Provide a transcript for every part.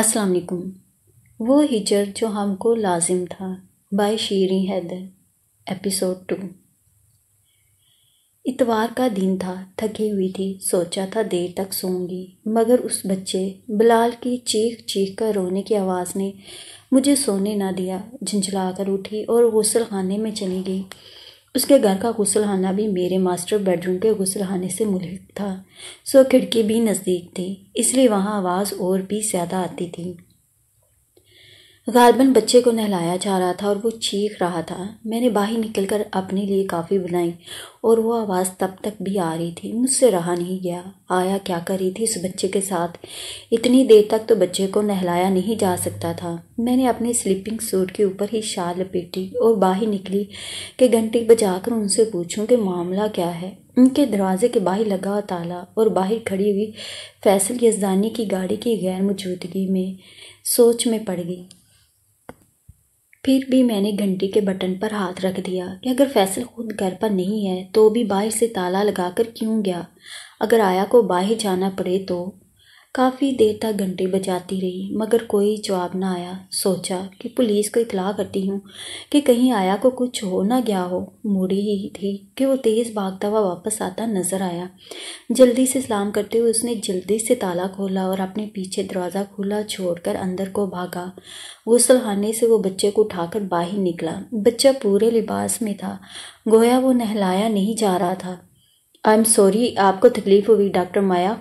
असलकुम वो हिजर जो हमको लाजिम था by Sheeri Haider episode two इतवार का दिन था थकी हुई थी सोचा था देर तक सोऊंगी मगर उस बच्चे बिलाल की चीख चीख कर रोने की आवाज़ ने मुझे सोने ना दिया झंझला कर उठी और गसल खाने में चली गई उसके घर का गसलखाना भी मेरे मास्टर बेडरूम के गसलखाने से मुलिक था सो खिड़की भी नज़दीक थी इसलिए वहाँ आवाज़ और भी ज़्यादा आती थी गालबन बच्चे को नहलाया जा रहा था और वो चीख रहा था मैंने बाहर निकलकर अपने लिए काफ़ी बनाई और वो आवाज़ तब तक भी आ रही थी मुझसे रहा नहीं गया आया क्या कर रही थी इस बच्चे के साथ इतनी देर तक तो बच्चे को नहलाया नहीं जा सकता था मैंने अपने स्लीपिंग सूट के ऊपर ही शाल लपेटी और बाहर निकली कि घंटे बजाकर उनसे पूछूं कि मामला क्या है उनके दरवाजे के बाहर लगा ताला और बाहर खड़ी हुई फैसल यजदानी की गाड़ी की गैर मौजूदगी में सोच में पड़ गई फिर भी मैंने घंटी के बटन पर हाथ रख दिया कि अगर फैसल खुद घर पर नहीं है तो भी बाहर से ताला लगाकर क्यों गया अगर आया को बाहर जाना पड़े तो काफ़ी देर तक घंटे बजाती रही मगर कोई जवाब ना आया सोचा कि पुलिस को इतला करती हूँ कि कहीं आया को कुछ हो ना गया हो मुड़ी ही थी कि वो तेज़ भागता हुआ वापस आता नज़र आया जल्दी से सलाम करते हुए उसने जल्दी से ताला खोला और अपने पीछे दरवाज़ा खुला छोड़कर अंदर को भागा सलहाने से वो बच्चे को उठाकर बाहर निकला बच्चा पूरे लिबास में था गोया वो नहलाया नहीं जा रहा था आई एम सॉरी आपको तकलीफ़ हुई डॉक्टर माया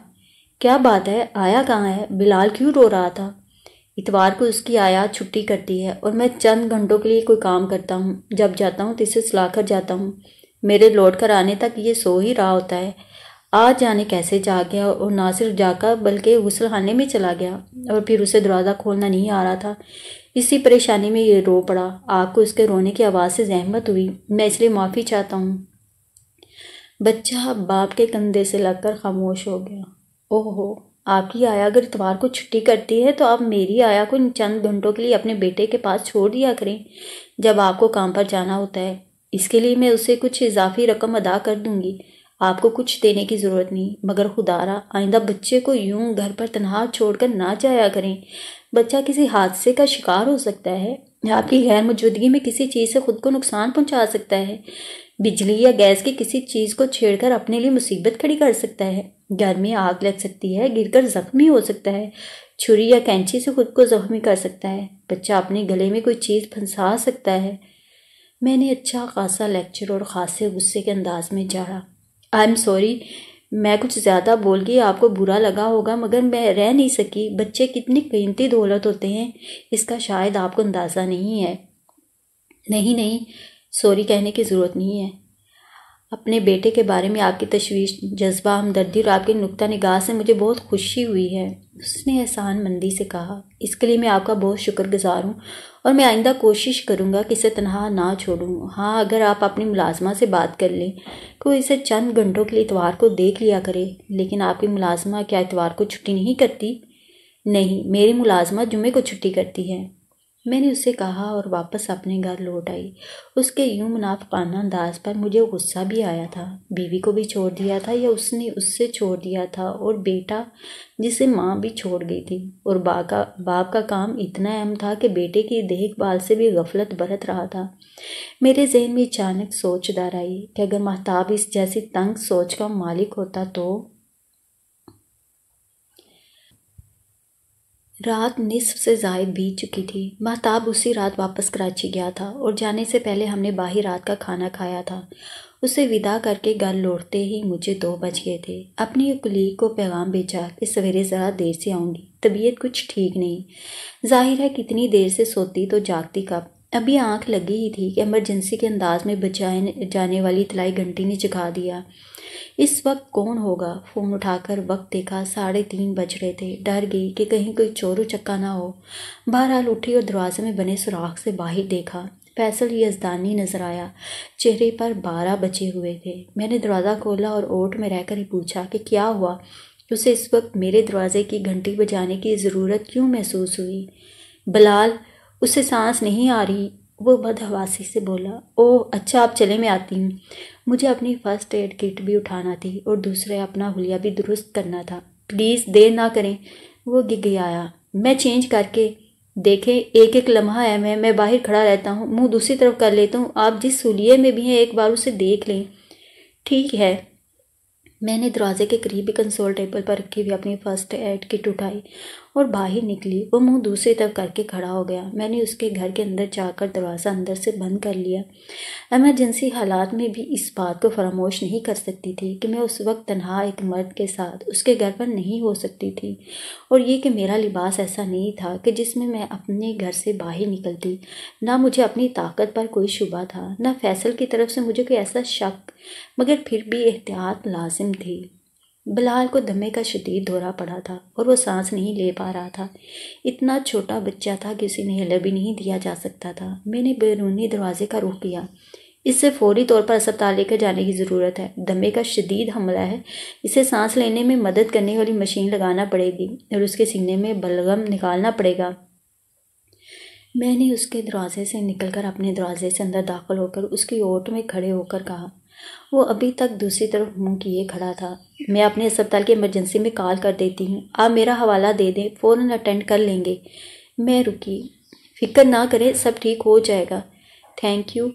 क्या बात है आया कहाँ है बिलाल क्यों रो रहा था इतवार को उसकी आयात छुट्टी करती है और मैं चंद घंटों के लिए कोई काम करता हूँ जब जाता हूँ तो इसे कर जाता हूँ मेरे लौट कर आने तक ये सो ही रहा होता है आज जाने कैसे जा गया और ना सिर्फ जाकर बल्कि गुसलखाने में चला गया और फिर उसे दरवाज़ा खोलना नहीं आ रहा था इसी परेशानी में ये रो पड़ा आपको उसके रोने की आवाज़ से जहमत हुई मैं इसलिए माफ़ी चाहता हूँ बच्चा बाप के कंधे से लगकर खामोश हो गया ओहो आपकी आया अगर इतवार को छुट्टी करती है तो आप मेरी आया को इन चंद घंटों के लिए अपने बेटे के पास छोड़ दिया करें जब आपको काम पर जाना होता है इसके लिए मैं उसे कुछ इजाफी रकम अदा कर दूंगी आपको कुछ देने की ज़रूरत नहीं मगर खुदारा आइंदा बच्चे को यूं घर पर तनहा छोड़कर ना जाया करें बच्चा किसी हादसे का शिकार हो सकता है आपकी गैर मौजूदगी में किसी चीज़ से खुद को नुकसान पहुंचा सकता है बिजली या गैस की किसी चीज़ को छेड़कर अपने लिए मुसीबत खड़ी कर सकता है घर में आग लग सकती है गिरकर जख्मी हो सकता है छुरी या कैंची से खुद को जख्मी कर सकता है बच्चा अपने गले में कोई चीज़ फंसा सकता है मैंने अच्छा खासा लेक्चर और ख़ासे गुस्से के अंदाज में झाड़ा आई एम सॉरी मैं कुछ ज़्यादा बोल गई आपको बुरा लगा होगा मगर मैं रह नहीं सकी बच्चे कितनी कीमती दौलत होते हैं इसका शायद आपको अंदाज़ा नहीं है नहीं नहीं सॉरी कहने की ज़रूरत नहीं है अपने बेटे के बारे में आपकी तशवीश जज्बा हमदर्दी और आपकी नुकता निगाह से मुझे बहुत खुशी हुई है उसने एहसान मंदी से कहा इसके लिए मैं आपका बहुत शुक्रगुजार हूँ और मैं आइंदा कोशिश करूँगा कि इसे तनहा ना छोड़ूँ हाँ अगर आप अपनी मुलाजमा से बात कर लें कोई तो इसे चंद घंटों के लिए इतवार को देख लिया करे लेकिन आपकी मुलाजमा क्या इतवार को छुट्टी नहीं करती नहीं मेरी मुलाजमत जुमे को छुट्टी करती है मैंने उसे कहा और वापस अपने घर लौट आई उसके यूं पाना अंदाज पर मुझे गुस्सा भी आया था बीवी को भी छोड़ दिया था या उसने उससे छोड़ दिया था और बेटा जिसे माँ भी छोड़ गई थी और बा का बाप का काम इतना अहम था कि बेटे की देखभाल से भी गफलत बरत रहा था मेरे जहन में अचानक सोचदार आई कि अगर महताब इस जैसी तंग सोच का मालिक होता तो रात निसफ से जायद बीत चुकी थी महताब उसी रात वापस कराची गया था और जाने से पहले हमने बाहर रात का खाना खाया था उसे विदा करके घर लौटते ही मुझे दो बज गए थे अपनी एक कुलीग को पैगाम भेजा कि सवेरे ज़रा देर से आऊँगी तबीयत कुछ ठीक नहीं जाहिर है कितनी देर से सोती तो जागती कब अभी आँख लगी ही थी कि एमरजेंसी के अंदाज में बचाए जाने वाली तलाई घंटी ने जगा दिया इस वक्त कौन होगा फ़ोन उठाकर वक्त देखा साढ़े तीन बज रहे थे डर गई कि कहीं कोई चोरू चक्का ना हो बहरहाल उठी और दरवाजे में बने सुराख से बाहर देखा फैसल यजदानी नज़र आया चेहरे पर बारह बचे हुए थे मैंने दरवाज़ा खोला और ओट में रहकर ही पूछा कि क्या हुआ उसे इस वक्त मेरे दरवाज़े की घंटी बजाने की ज़रूरत क्यों महसूस हुई बलाल उसे सांस नहीं आ रही वो बदहवासी से बोला ओह अच्छा आप चले मैं आती हूँ मुझे अपनी फ़र्स्ट एड किट भी उठाना थी और दूसरे अपना हुलिया भी दुरुस्त करना था प्लीज़ देर ना करें वो आया मैं चेंज करके देखें एक एक लम्हा है मैं मैं बाहर खड़ा रहता हूँ मुंह दूसरी तरफ कर लेता हूँ आप जिस सूलिए में भी हैं एक बार उसे देख लें ठीक है मैंने दरवाजे के करीब ही कंसोल टेबल पर रखी हुई अपनी फर्स्ट एड किट उठाई और बाहर निकली वो मुंह दूसरी तरफ करके खड़ा हो गया मैंने उसके घर के अंदर जाकर दरवाज़ा अंदर से बंद कर लिया एमरजेंसी हालात में भी इस बात को फरामोश नहीं कर सकती थी कि मैं उस वक्त तनहा एक मर्द के साथ उसके घर पर नहीं हो सकती थी और ये कि मेरा लिबास ऐसा नहीं था कि जिसमें मैं अपने घर से बाहर निकलती ना मुझे अपनी ताकत पर कोई शुबा था ना फैसल की तरफ से मुझे कोई ऐसा शक मगर फिर भी एहतियात लाजिम थी बिलाल को दमे का शदीद दौरा पड़ा था और वो सांस नहीं ले पा रहा था इतना छोटा बच्चा था कि उसे नहल भी नहीं दिया जा सकता था मैंने बैरूनी दरवाजे का रुख किया इससे फौरी तौर पर अस्पताल लेकर जाने की ज़रूरत है दमे का शदीद हमला है इसे सांस लेने में मदद करने वाली मशीन लगाना पड़ेगी और उसके सीने में बलगम निकालना पड़ेगा मैंने उसके दरवाजे से निकलकर अपने दरवाजे से अंदर दाखिल होकर उसकी ओट में खड़े होकर कहा वो अभी तक दूसरी तरफ मुंह किए खड़ा था मैं अपने अस्पताल की इमरजेंसी में कॉल कर देती हूँ आप मेरा हवाला दे दें फ़ौरन अटेंड कर लेंगे मैं रुकी फिक्र ना करें सब ठीक हो जाएगा थैंक यू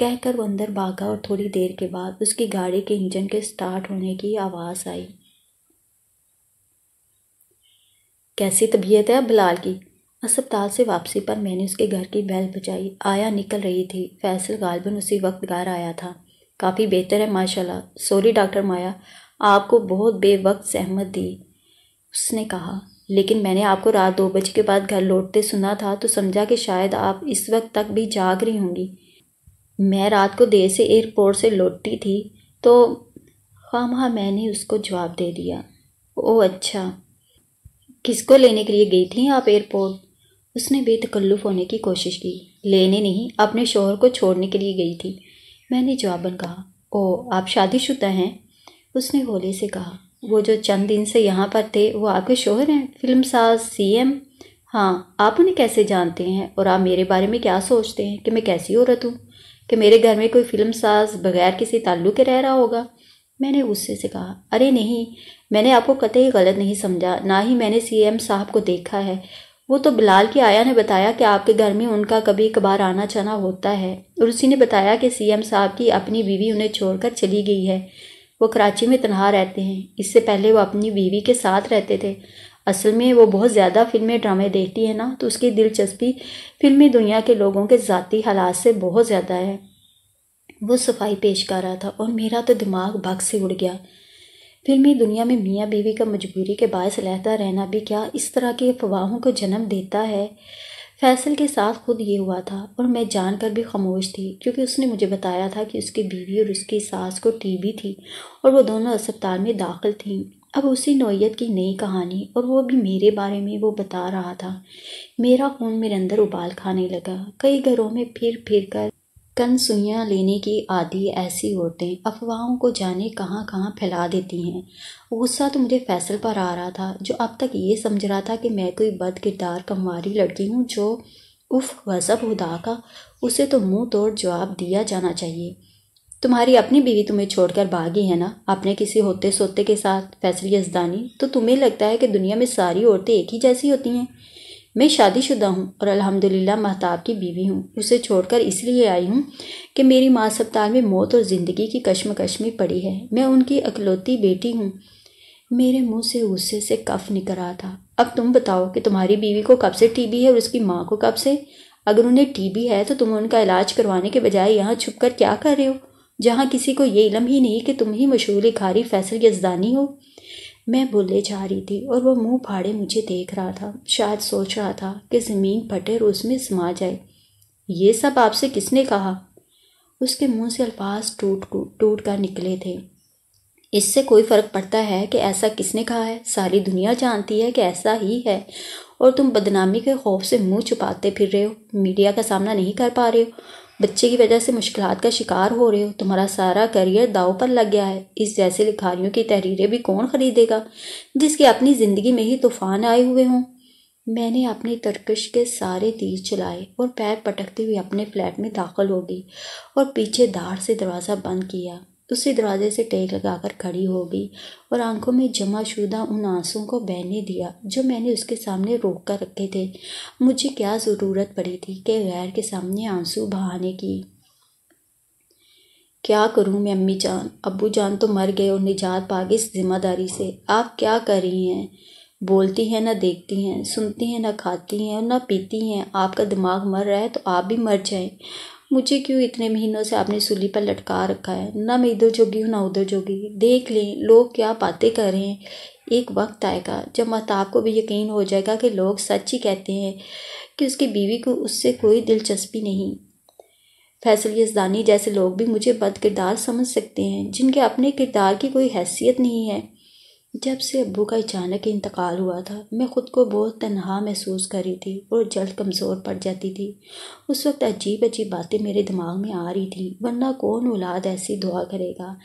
कहकर वो अंदर भागा और थोड़ी देर के बाद उसकी गाड़ी के इंजन के स्टार्ट होने की आवाज़ आई कैसी तबीयत है अब बिलाल की अस्पताल से वापसी पर मैंने उसके घर की बैल बजाई आया निकल रही थी फैसल गालबन उसी वक्त घर आया था काफ़ी बेहतर है माशाल्लाह सॉरी डॉक्टर माया आपको बहुत बेवक्त सहमत दी उसने कहा लेकिन मैंने आपको रात दो बजे के बाद घर लौटते सुना था तो समझा कि शायद आप इस वक्त तक भी जाग रही होंगी मैं रात को देर से एयरपोर्ट से लौटती थी तो हाँ हाँ मैंने उसको जवाब दे दिया ओ अच्छा किसको लेने के लिए गई थी आप एयरपोर्ट उसने बेतकल्लुफ़ होने की कोशिश की लेने नहीं अपने शोहर को छोड़ने के लिए गई थी मैंने जवाबन कहा ओ आप शादीशुदा हैं उसने होले से कहा वो जो चंद दिन से यहाँ पर थे वो आपके शोहर हैं फिल्म साज सी एम हाँ आप उन्हें कैसे जानते हैं और आप मेरे बारे में क्या सोचते हैं कि मैं कैसी औरत हूँ कि मेरे घर में कोई फिल्म साज बगैर किसी ताल्लुक के रह रहा होगा मैंने गुस्से से कहा अरे नहीं मैंने आपको कतई गलत नहीं समझा ना ही मैंने सी एम साहब को देखा है वो तो बिलाल की आया ने बताया कि आपके घर में उनका कभी कभार आना जाना होता है और उसी ने बताया कि सीएम साहब की अपनी बीवी उन्हें छोड़कर चली गई है वो कराची में तनहा रहते हैं इससे पहले वो अपनी बीवी के साथ रहते थे असल में वो बहुत ज़्यादा फिल्में ड्रामे देखती है ना तो उसकी दिलचस्पी फिल्मी दुनिया के लोगों के ज़ाती हालात से बहुत ज़्यादा है वो सफाई पेश कर रहा था और मेरा तो दिमाग भग से उड़ गया फिल्मी दुनिया में मियाँ बीवी का मजबूरी के बायस लहता रहना भी क्या इस तरह के अफवाहों को जन्म देता है फैसल के साथ खुद ये हुआ था और मैं जानकर भी खामोश थी क्योंकि उसने मुझे बताया था कि उसकी बीवी और उसकी सास को टीबी थी और वो दोनों अस्पताल में दाखिल थीं अब उसी नोयत की नई कहानी और वो भी मेरे बारे में वो बता रहा था मेरा खून मेरे अंदर उबाल खाने लगा कई घरों में फिर फिर कर कन सुइयाँ लेने की आदि ऐसी औरतें अफवाहों को जाने कहाँ कहाँ फैला देती हैं गुस्सा तो मुझे फैसल पर आ रहा था जो अब तक ये समझ रहा था कि मैं कोई बद किरदार कमवारी लड़की हूँ जो उफ वजब हुदा का उसे तो मुंह तोड़ जवाब दिया जाना चाहिए तुम्हारी अपनी बीवी तुम्हें छोड़कर भागी है ना अपने किसी होते सोते के साथ फैसल यजदानी तो तुम्हें लगता है कि दुनिया में सारी औरतें एक ही जैसी होती हैं मैं शादीशुदा हूँ और अल्हम्दुलिल्लाह महताब की बीवी हूँ उसे छोड़कर इसलिए आई हूँ कि मेरी माँ सप्ताह में मौत और ज़िंदगी की कश्मकश में पड़ी है मैं उनकी अकलौती बेटी हूँ मेरे मुंह से गुस्से से कफ निकल रहा था अब तुम बताओ कि तुम्हारी बीवी को कब से टीबी है और उसकी माँ को कब से अगर उन्हें टीबी है तो तुम उनका इलाज करवाने के बजाय यहाँ छुप कर क्या कर रहे हो जहाँ किसी को ये इलम ही नहीं कि तुम ही मशहूर खारी फैसल यजदानी हो मैं बोले जा रही थी और वह मुंह फाड़े मुझे देख रहा था शायद सोच रहा था कि ज़मीन फटे और उसमें समा जाए ये सब आपसे किसने कहा उसके मुंह से अल्फाज टूट टूट कर निकले थे इससे कोई फ़र्क पड़ता है कि ऐसा किसने कहा है सारी दुनिया जानती है कि ऐसा ही है और तुम बदनामी के खौफ से मुंह छुपाते फिर रहे हो मीडिया का सामना नहीं कर पा रहे हो बच्चे की वजह से मुश्किल का शिकार हो रहे हो तुम्हारा सारा करियर दाव पर लग गया है इस जैसे लिखारियों की तहरीरें भी कौन खरीदेगा जिसकी अपनी ज़िंदगी में ही तूफान आए हुए हों मैंने अपनी तरकश के सारे तीर चलाए और पैर पटकते हुए अपने फ्लैट में दाखिल हो गई और पीछे दाढ़ से दरवाज़ा बंद किया उसी दरवाजे से टेक लगाकर खड़ी हो गई और आंखों में जमाशुदा उन आंसुओं को बहने दिया जो मैंने उसके सामने रोक कर रखे थे मुझे क्या ज़रूरत पड़ी थी कि गैर के सामने आंसू बहाने की क्या करूं मैं अम्मी जान अबू जान तो मर गए और निजात पा गई इस जिम्मेदारी से आप क्या कर रही हैं बोलती हैं ना देखती हैं सुनती हैं ना खाती हैं और ना पीती हैं आपका दिमाग मर रहा है तो आप भी मर जाएं मुझे क्यों इतने महीनों से आपने सूली पर लटका रखा है ना मैं इधर जोगी हूँ ना उधर जोगी देख लें लोग क्या बातें कर रहे हैं एक वक्त आएगा जब महताब को भी यकीन हो जाएगा कि लोग सच ही कहते हैं कि उसकी बीवी को उससे कोई दिलचस्पी नहीं फैसल यजदानी जैसे लोग भी मुझे बद किरदार समझ सकते हैं जिनके अपने किरदार की कोई हैसियत नहीं है जब से अबू का अचानक इंतकाल हुआ था मैं ख़ुद को बहुत तनहा महसूस कर रही थी और जल्द कमज़ोर पड़ जाती थी उस वक्त अजीब अजीब बातें मेरे दिमाग में आ रही थी वरना कौन औलाद ऐसी दुआ करेगा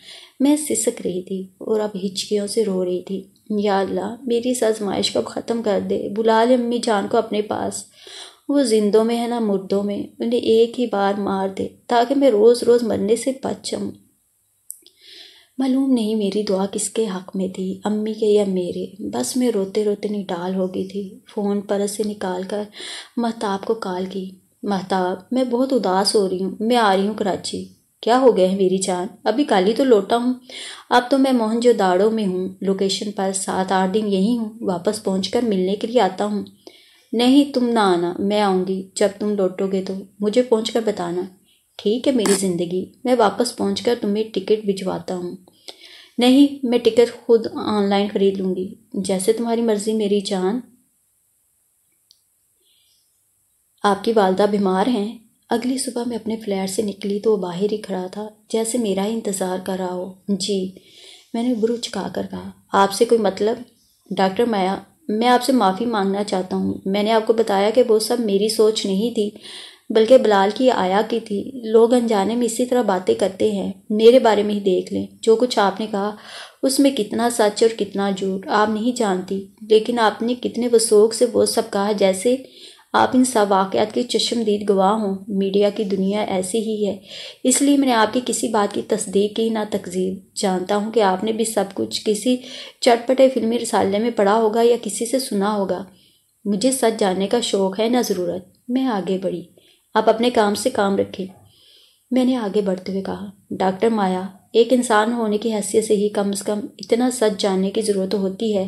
मैं सिसक रही थी और अब हिचकियों से रो रही थी या अल्लाह मेरी इस आजमाइश को ख़त्म कर दे बुला ले अम्मी जान को अपने पास वो जिंदों में है ना मुर्दों में उन्हें एक ही बार मार दे ताकि मैं रोज़ रोज़ मरने से बच जाऊँ मालूम नहीं मेरी दुआ किसके हक में थी अम्मी के या मेरे बस मैं रोते रोते निटाल हो गई थी फ़ोन पर से निकाल कर महताब को कॉल की महताब मैं बहुत उदास हो रही हूँ मैं आ रही हूँ कराची क्या हो गया है मेरी जान अभी काली तो लौटा हूँ अब तो मैं मोहन जो दाड़ों में हूँ लोकेशन पर सात आठ दिन यही हूँ वापस पहुँच कर मिलने के लिए आता हूँ नहीं तुम ना आना मैं आऊँगी जब तुम लौटोगे तो मुझे पहुँच कर बताना ठीक है मेरी ज़िंदगी मैं वापस पहुँच कर तुम्हें टिकट भिजवाता हूँ नहीं मैं टिकट खुद ऑनलाइन ख़रीद लूँगी जैसे तुम्हारी मर्ज़ी मेरी जान आपकी वालदा बीमार हैं अगली सुबह मैं अपने फ्लैट से निकली तो वो बाहर ही खड़ा था जैसे मेरा ही इंतज़ार कर रहा हो जी मैंने बुरू चुका कर कहा आपसे कोई मतलब डॉक्टर माया मैं आपसे माफ़ी मांगना चाहता हूँ मैंने आपको बताया कि वो सब मेरी सोच नहीं थी बल्कि बलाल की आया की थी लोग अनजाने में इसी तरह बातें करते हैं मेरे बारे में ही देख लें जो कुछ आपने कहा उसमें कितना सच और कितना झूठ आप नहीं जानती लेकिन आपने कितने वसूख से वो सब कहा जैसे आप इन सब वाक़ात के चश्मदीद गवाह हों मीडिया की दुनिया ऐसी ही है इसलिए मैंने आपकी किसी बात की तस्दीक की ना तकजीब जानता हूँ कि आपने भी सब कुछ किसी चटपटे फिल्मी रसाले में पढ़ा होगा या किसी से सुना होगा मुझे सच जानने का शौक़ है ना ज़रूरत मैं आगे बढ़ी आप अपने काम से काम रखें मैंने आगे बढ़ते हुए कहा डॉक्टर माया एक इंसान होने की हैसियत से ही कम से कम इतना सच जानने की ज़रूरत होती है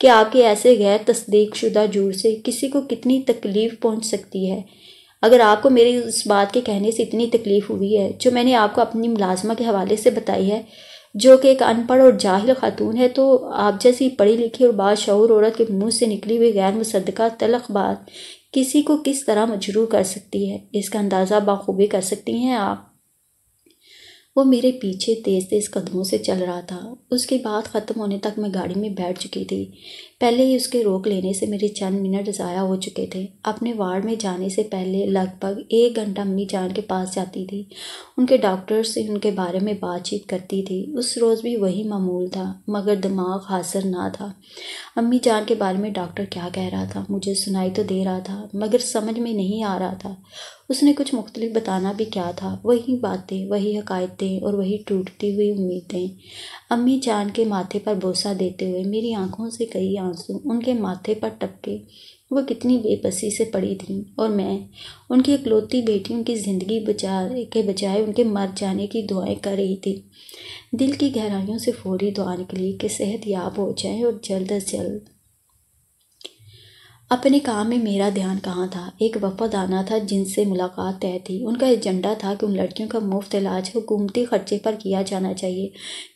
कि आपके ऐसे गैर तस्दीकशुदा जूर से किसी को कितनी तकलीफ़ पहुंच सकती है अगर आपको मेरी उस बात के कहने से इतनी तकलीफ़ हुई है जो मैंने आपको अपनी मुलाजमा के हवाले से बताई है जो कि एक अनपढ़ और जाहिल खातून है तो आप जैसी पढ़ी लिखी और बादशूर औरत के मुंह से निकली हुई गैर मुसदा तलख बात किसी को किस तरह मजरूर कर सकती है इसका अंदाज़ा बाखूबी कर सकती हैं आप वो मेरे पीछे तेज़ तेज़ कदमों से चल रहा था उसके बाद ख़त्म होने तक मैं गाड़ी में बैठ चुकी थी पहले ही उसके रोक लेने से मेरे चंद मिनट ज़ाया हो चुके थे अपने वार्ड में जाने से पहले लगभग एक घंटा अम्मी जान के पास जाती थी उनके डॉक्टर से उनके बारे में बातचीत करती थी उस रोज़ भी वही मामूल था मगर दिमाग हासिल ना था अम्मी जान के बारे में डॉक्टर क्या कह रहा था मुझे सुनाई तो दे रहा था मगर समझ में नहीं आ रहा था उसने कुछ मुख्तलिफ बताना भी क्या था वही बातें वही हकायतें और वही टूटती हुई उम्मीदें अम्मी जान के माथे पर बोसा देते हुए मेरी आंखों से कई आंसू उनके माथे पर टपके वो कितनी बेबसी से पड़ी थीं और मैं उनकी इकलौती बेटी उनकी ज़िंदगी बचा के बजाय उनके मर जाने की दुआएं कर रही थी दिल की गहराइयों से फौरी दुआ निकली कि सेहत याब हो जाए और जल्द अज जल्द अपने काम में मेरा ध्यान कहाँ था एक वफद आना था जिनसे मुलाकात तय थी उनका एजेंडा था कि उन लड़कियों का मुफ्त इलाज हुकूमती खर्चे पर किया जाना चाहिए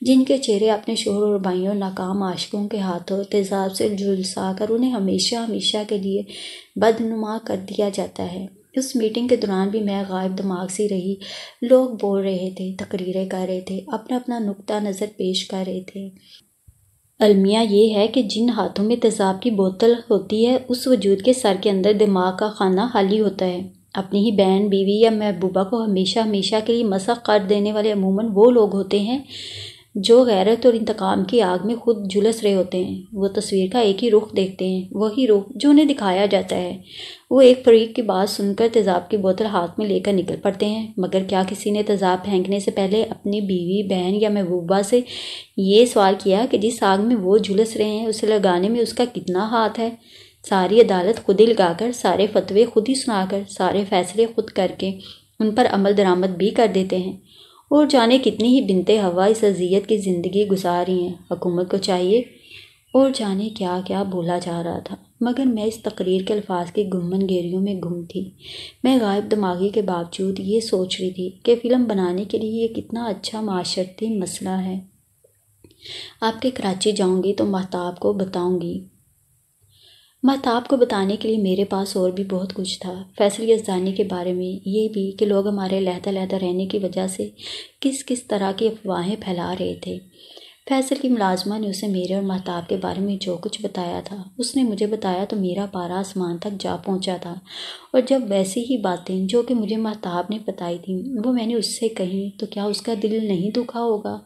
जिनके चेहरे अपने शोर और भाइयों नाकाम आशकों के हाथों तेजाब से झुलसा कर उन्हें हमेशा हमेशा के लिए बदनुमा कर दिया जाता है उस मीटिंग के दौरान भी मैं गायब दिमाग से रही लोग बोल रहे थे तकरीरें कर रहे थे अपना अपना नुक्ता नज़र पेश कर रहे थे अलमिया ये है कि जिन हाथों में तेज़ाब की बोतल होती है उस वजूद के सर के अंदर दिमाग का खाना खाली होता है अपनी ही बहन बीवी या महबूबा को हमेशा हमेशा के लिए मसा कर देने वाले अमूमन वो लोग होते हैं जो गैरत और इंतकाम की आग में खुद झुलस रहे होते हैं वो तस्वीर का एक ही रुख देखते हैं वही रुख जो उन्हें दिखाया जाता है वो एक फरीक की बात सुनकर तेज़ाब की बोतल हाथ में लेकर निकल पड़ते हैं मगर क्या किसी ने तेज़ाब फेंकने से पहले अपनी बीवी बहन या महबूबा से ये सवाल किया कि जिस आग में वो झुलस रहे हैं उसे लगाने में उसका कितना हाथ है सारी अदालत खुद ही लगाकर सारे फतवे खुद ही सुनाकर सारे फैसले खुद करके उन पर अमल दरामद भी कर देते हैं और जाने कितनी ही बिनते हवा इस अजियत की ज़िंदगी गुजार रही हैं हकूमत को चाहिए और जाने क्या क्या बोला जा रहा था मगर मैं इस तकरीर के अल्फाज की गुमन गेरियों में गुम थी मैं गायब दिमागी के बावजूद ये सोच रही थी कि फ़िल्म बनाने के लिए ये कितना अच्छा माशरती मसला है आपके कराची जाऊंगी तो महताब को बताऊंगी महताब को बताने के लिए मेरे पास और भी बहुत कुछ था फैसल यजदानी के बारे में ये भी कि लोग हमारे लहदा लहदा रहने की वजह से किस किस तरह की अफवाहें फैला रहे थे फैसल की मुलाजमा ने उसे मेरे और महताब के बारे में जो कुछ बताया था उसने मुझे बताया तो मेरा पारा आसमान तक जा पहुंचा था और जब वैसी ही बातें जो कि मुझे महताब ने बताई थी वो मैंने उससे कहीं तो क्या उसका दिल नहीं दुखा होगा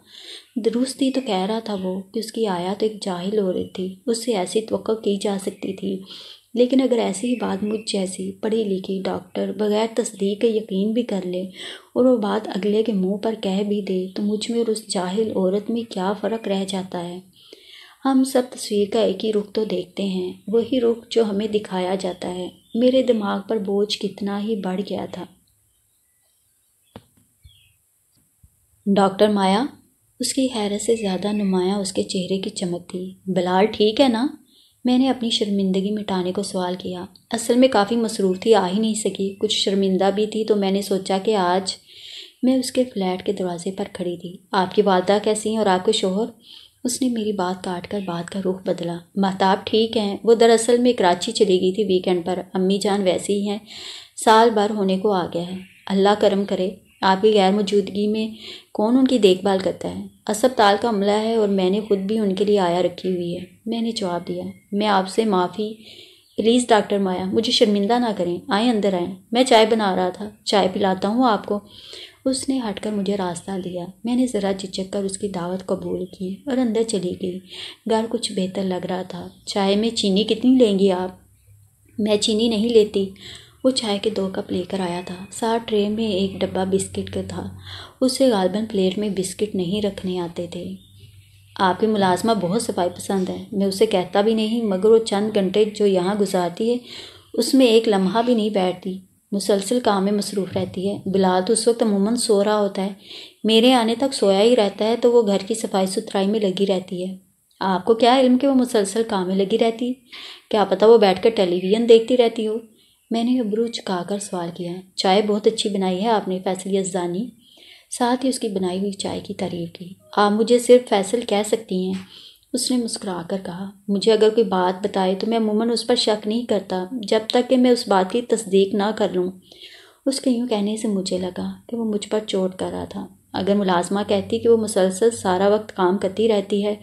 दुरुस्ती तो कह रहा था वो कि उसकी आया तो एक जाहिल हो रही थी उससे ऐसी तो की जा सकती थी लेकिन अगर ऐसी ही बात मुझ जैसी पढ़ी लिखी डॉक्टर बगैर तस्दीक यकीन भी कर ले और वो बात अगले के मुंह पर कह भी दे तो मुझ में और उस जाहिल औरत में क्या फ़र्क रह जाता है हम सब तस्वीर का एक ही रुख तो देखते हैं वही रुख जो हमें दिखाया जाता है मेरे दिमाग पर बोझ कितना ही बढ़ गया था डॉक्टर माया उसकी हैरत से ज़्यादा नुमायाँ उसके चेहरे की चमक थी बिलाल ठीक है ना मैंने अपनी शर्मिंदगी मिटाने को सवाल किया असल में काफ़ी मसरूफ़ थी आ ही नहीं सकी कुछ शर्मिंदा भी थी तो मैंने सोचा कि आज मैं उसके फ्लैट के दरवाजे पर खड़ी थी आपकी वालदा कैसी हैं और आपके शोहर उसने मेरी बात काट कर बात का रुख बदला महताब ठीक हैं वो दरअसल में कराची चली गई थी वीकेंड पर अम्मी जान वैसी ही हैं साल भर होने को आ गया है अल्लाह करम करे आपकी गैर मौजूदगी में कौन उनकी देखभाल करता है अस्पताल का अमला है और मैंने खुद भी उनके लिए आया रखी हुई है मैंने जवाब दिया मैं आपसे माफ़ी प्लीज़ डॉक्टर माया मुझे शर्मिंदा ना करें आए अंदर आए मैं चाय बना रहा था चाय पिलाता हूँ आपको उसने हटकर मुझे रास्ता दिया मैंने ज़रा चिचक कर उसकी दावत कबूल की और अंदर चली गई घर कुछ बेहतर लग रहा था चाय में चीनी कितनी लेंगी आप मैं चीनी नहीं लेती वो चाय के दो कप लेकर आया था साथ ट्रे में एक डब्बा बिस्किट का था उसे गालबन प्लेट में बिस्किट नहीं रखने आते थे आपकी मुलाजमा बहुत सफाई पसंद है मैं उसे कहता भी नहीं मगर वो चंद घंटे जो यहाँ गुजारती है उसमें एक लम्हा भी नहीं बैठती मुसलसल काम में मसरूफ़ रहती है बिलाल तो उस वक्त अमूमन सो रहा होता है मेरे आने तक सोया ही रहता है तो वो घर की सफाई सुथराई में लगी रहती है आपको क्या इल्म कि वो मुसलसल काम में लगी रहती क्या पता वो बैठ कर टेलीविज़न देखती रहती हो मैंने अबरू चुकाकर सवाल किया चाय बहुत अच्छी बनाई है आपने फैसल यजदानी साथ ही उसकी बनाई हुई चाय की तारीफ की आप मुझे सिर्फ फैसल कह सकती हैं उसने मुस्करा कर कहा मुझे अगर कोई बात बताए तो मैं अमूमन उस पर शक नहीं करता जब तक कि मैं उस बात की तस्दीक ना कर लूँ उसके यूँ कहने से मुझे लगा कि वो मुझ पर चोट कर रहा था अगर मुलाजमा कहती कि वो मुसलसल सारा वक्त काम करती रहती है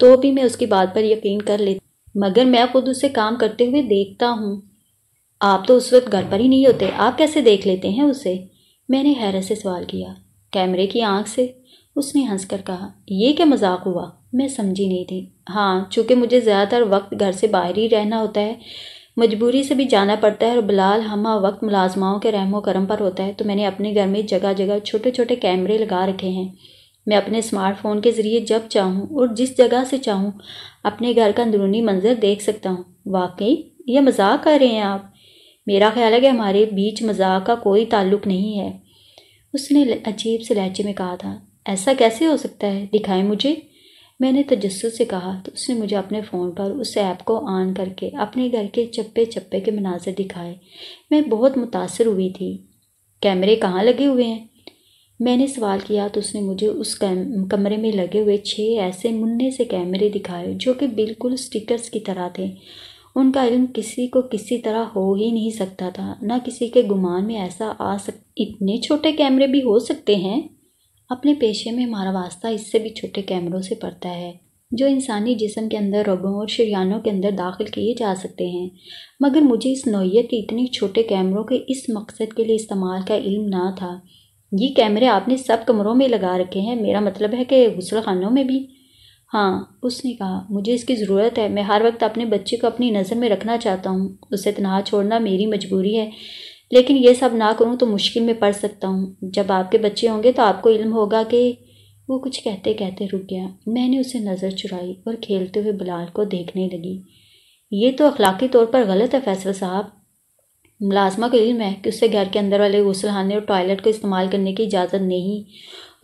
तो भी मैं उसकी बात पर यकीन कर लेती मगर मैं खुद उसे काम करते हुए देखता हूँ आप तो उस वक्त घर पर ही नहीं होते आप कैसे देख लेते हैं उसे मैंने हैरत से सवाल किया कैमरे की आंख से उसने हंसकर कहा यह क्या मजाक हुआ मैं समझी नहीं थी हाँ चूँकि मुझे ज़्यादातर वक्त घर से बाहर ही रहना होता है मजबूरी से भी जाना पड़ता है और बिलाल हम वक्त मुलाजमाओं के रहमो करम पर होता है तो मैंने अपने घर में जगह जगह छोटे छोटे कैमरे लगा रखे हैं मैं अपने स्मार्टफोन के ज़रिए जब चाहूँ और जिस जगह से चाहूँ अपने घर का अंदरूनी मंजर देख सकता हूँ वाकई यह मजाक कर रहे हैं आप मेरा ख्याल है कि हमारे बीच मजाक का कोई ताल्लुक नहीं है उसने अजीब से लहजे में कहा था ऐसा कैसे हो सकता है दिखाएं मुझे मैंने तजस्स से कहा तो उसने मुझे अपने फ़ोन पर उस ऐप को ऑन करके अपने घर के चप्पे चप्पे के मनाजर दिखाए मैं बहुत मुतासर हुई थी कैमरे कहाँ लगे हुए हैं मैंने सवाल किया तो उसने मुझे उस कमरे में लगे हुए छः ऐसे मुन्ने से कैमरे दिखाए जो कि बिल्कुल स्टिकर्स की तरह थे उनका इल्म किसी को किसी तरह हो ही नहीं सकता था न किसी के गुमान में ऐसा आ सक इतने छोटे कैमरे भी हो सकते हैं अपने पेशे में हमारा वास्ता इससे भी छोटे कैमरों से पड़ता है जो इंसानी जिसम के अंदर रगों और शरियानों के अंदर दाखिल किए जा सकते हैं मगर मुझे इस नोयत के इतने छोटे कैमरों के इस मकसद के लिए इस्तेमाल का इल्म ना था ये कैमरे आपने सब कमरों में लगा रखे हैं मेरा मतलब है कि गसल खानों में भी हाँ उसने कहा मुझे इसकी ज़रूरत है मैं हर वक्त अपने बच्चे को अपनी नज़र में रखना चाहता हूँ उसे तनहा छोड़ना मेरी मजबूरी है लेकिन ये सब ना करूँ तो मुश्किल में पड़ सकता हूँ जब आपके बच्चे होंगे तो आपको इल्म होगा कि वो कुछ कहते कहते रुक गया मैंने उसे नज़र चुराई और खेलते हुए बिलाल को देखने लगी ये तो अखलाकी तौर पर गलत है फैसल साहब मुलाजमा को इल्म है कि उससे घर के अंदर वाले गसल और टॉयलेट को इस्तेमाल करने की इजाज़त नहीं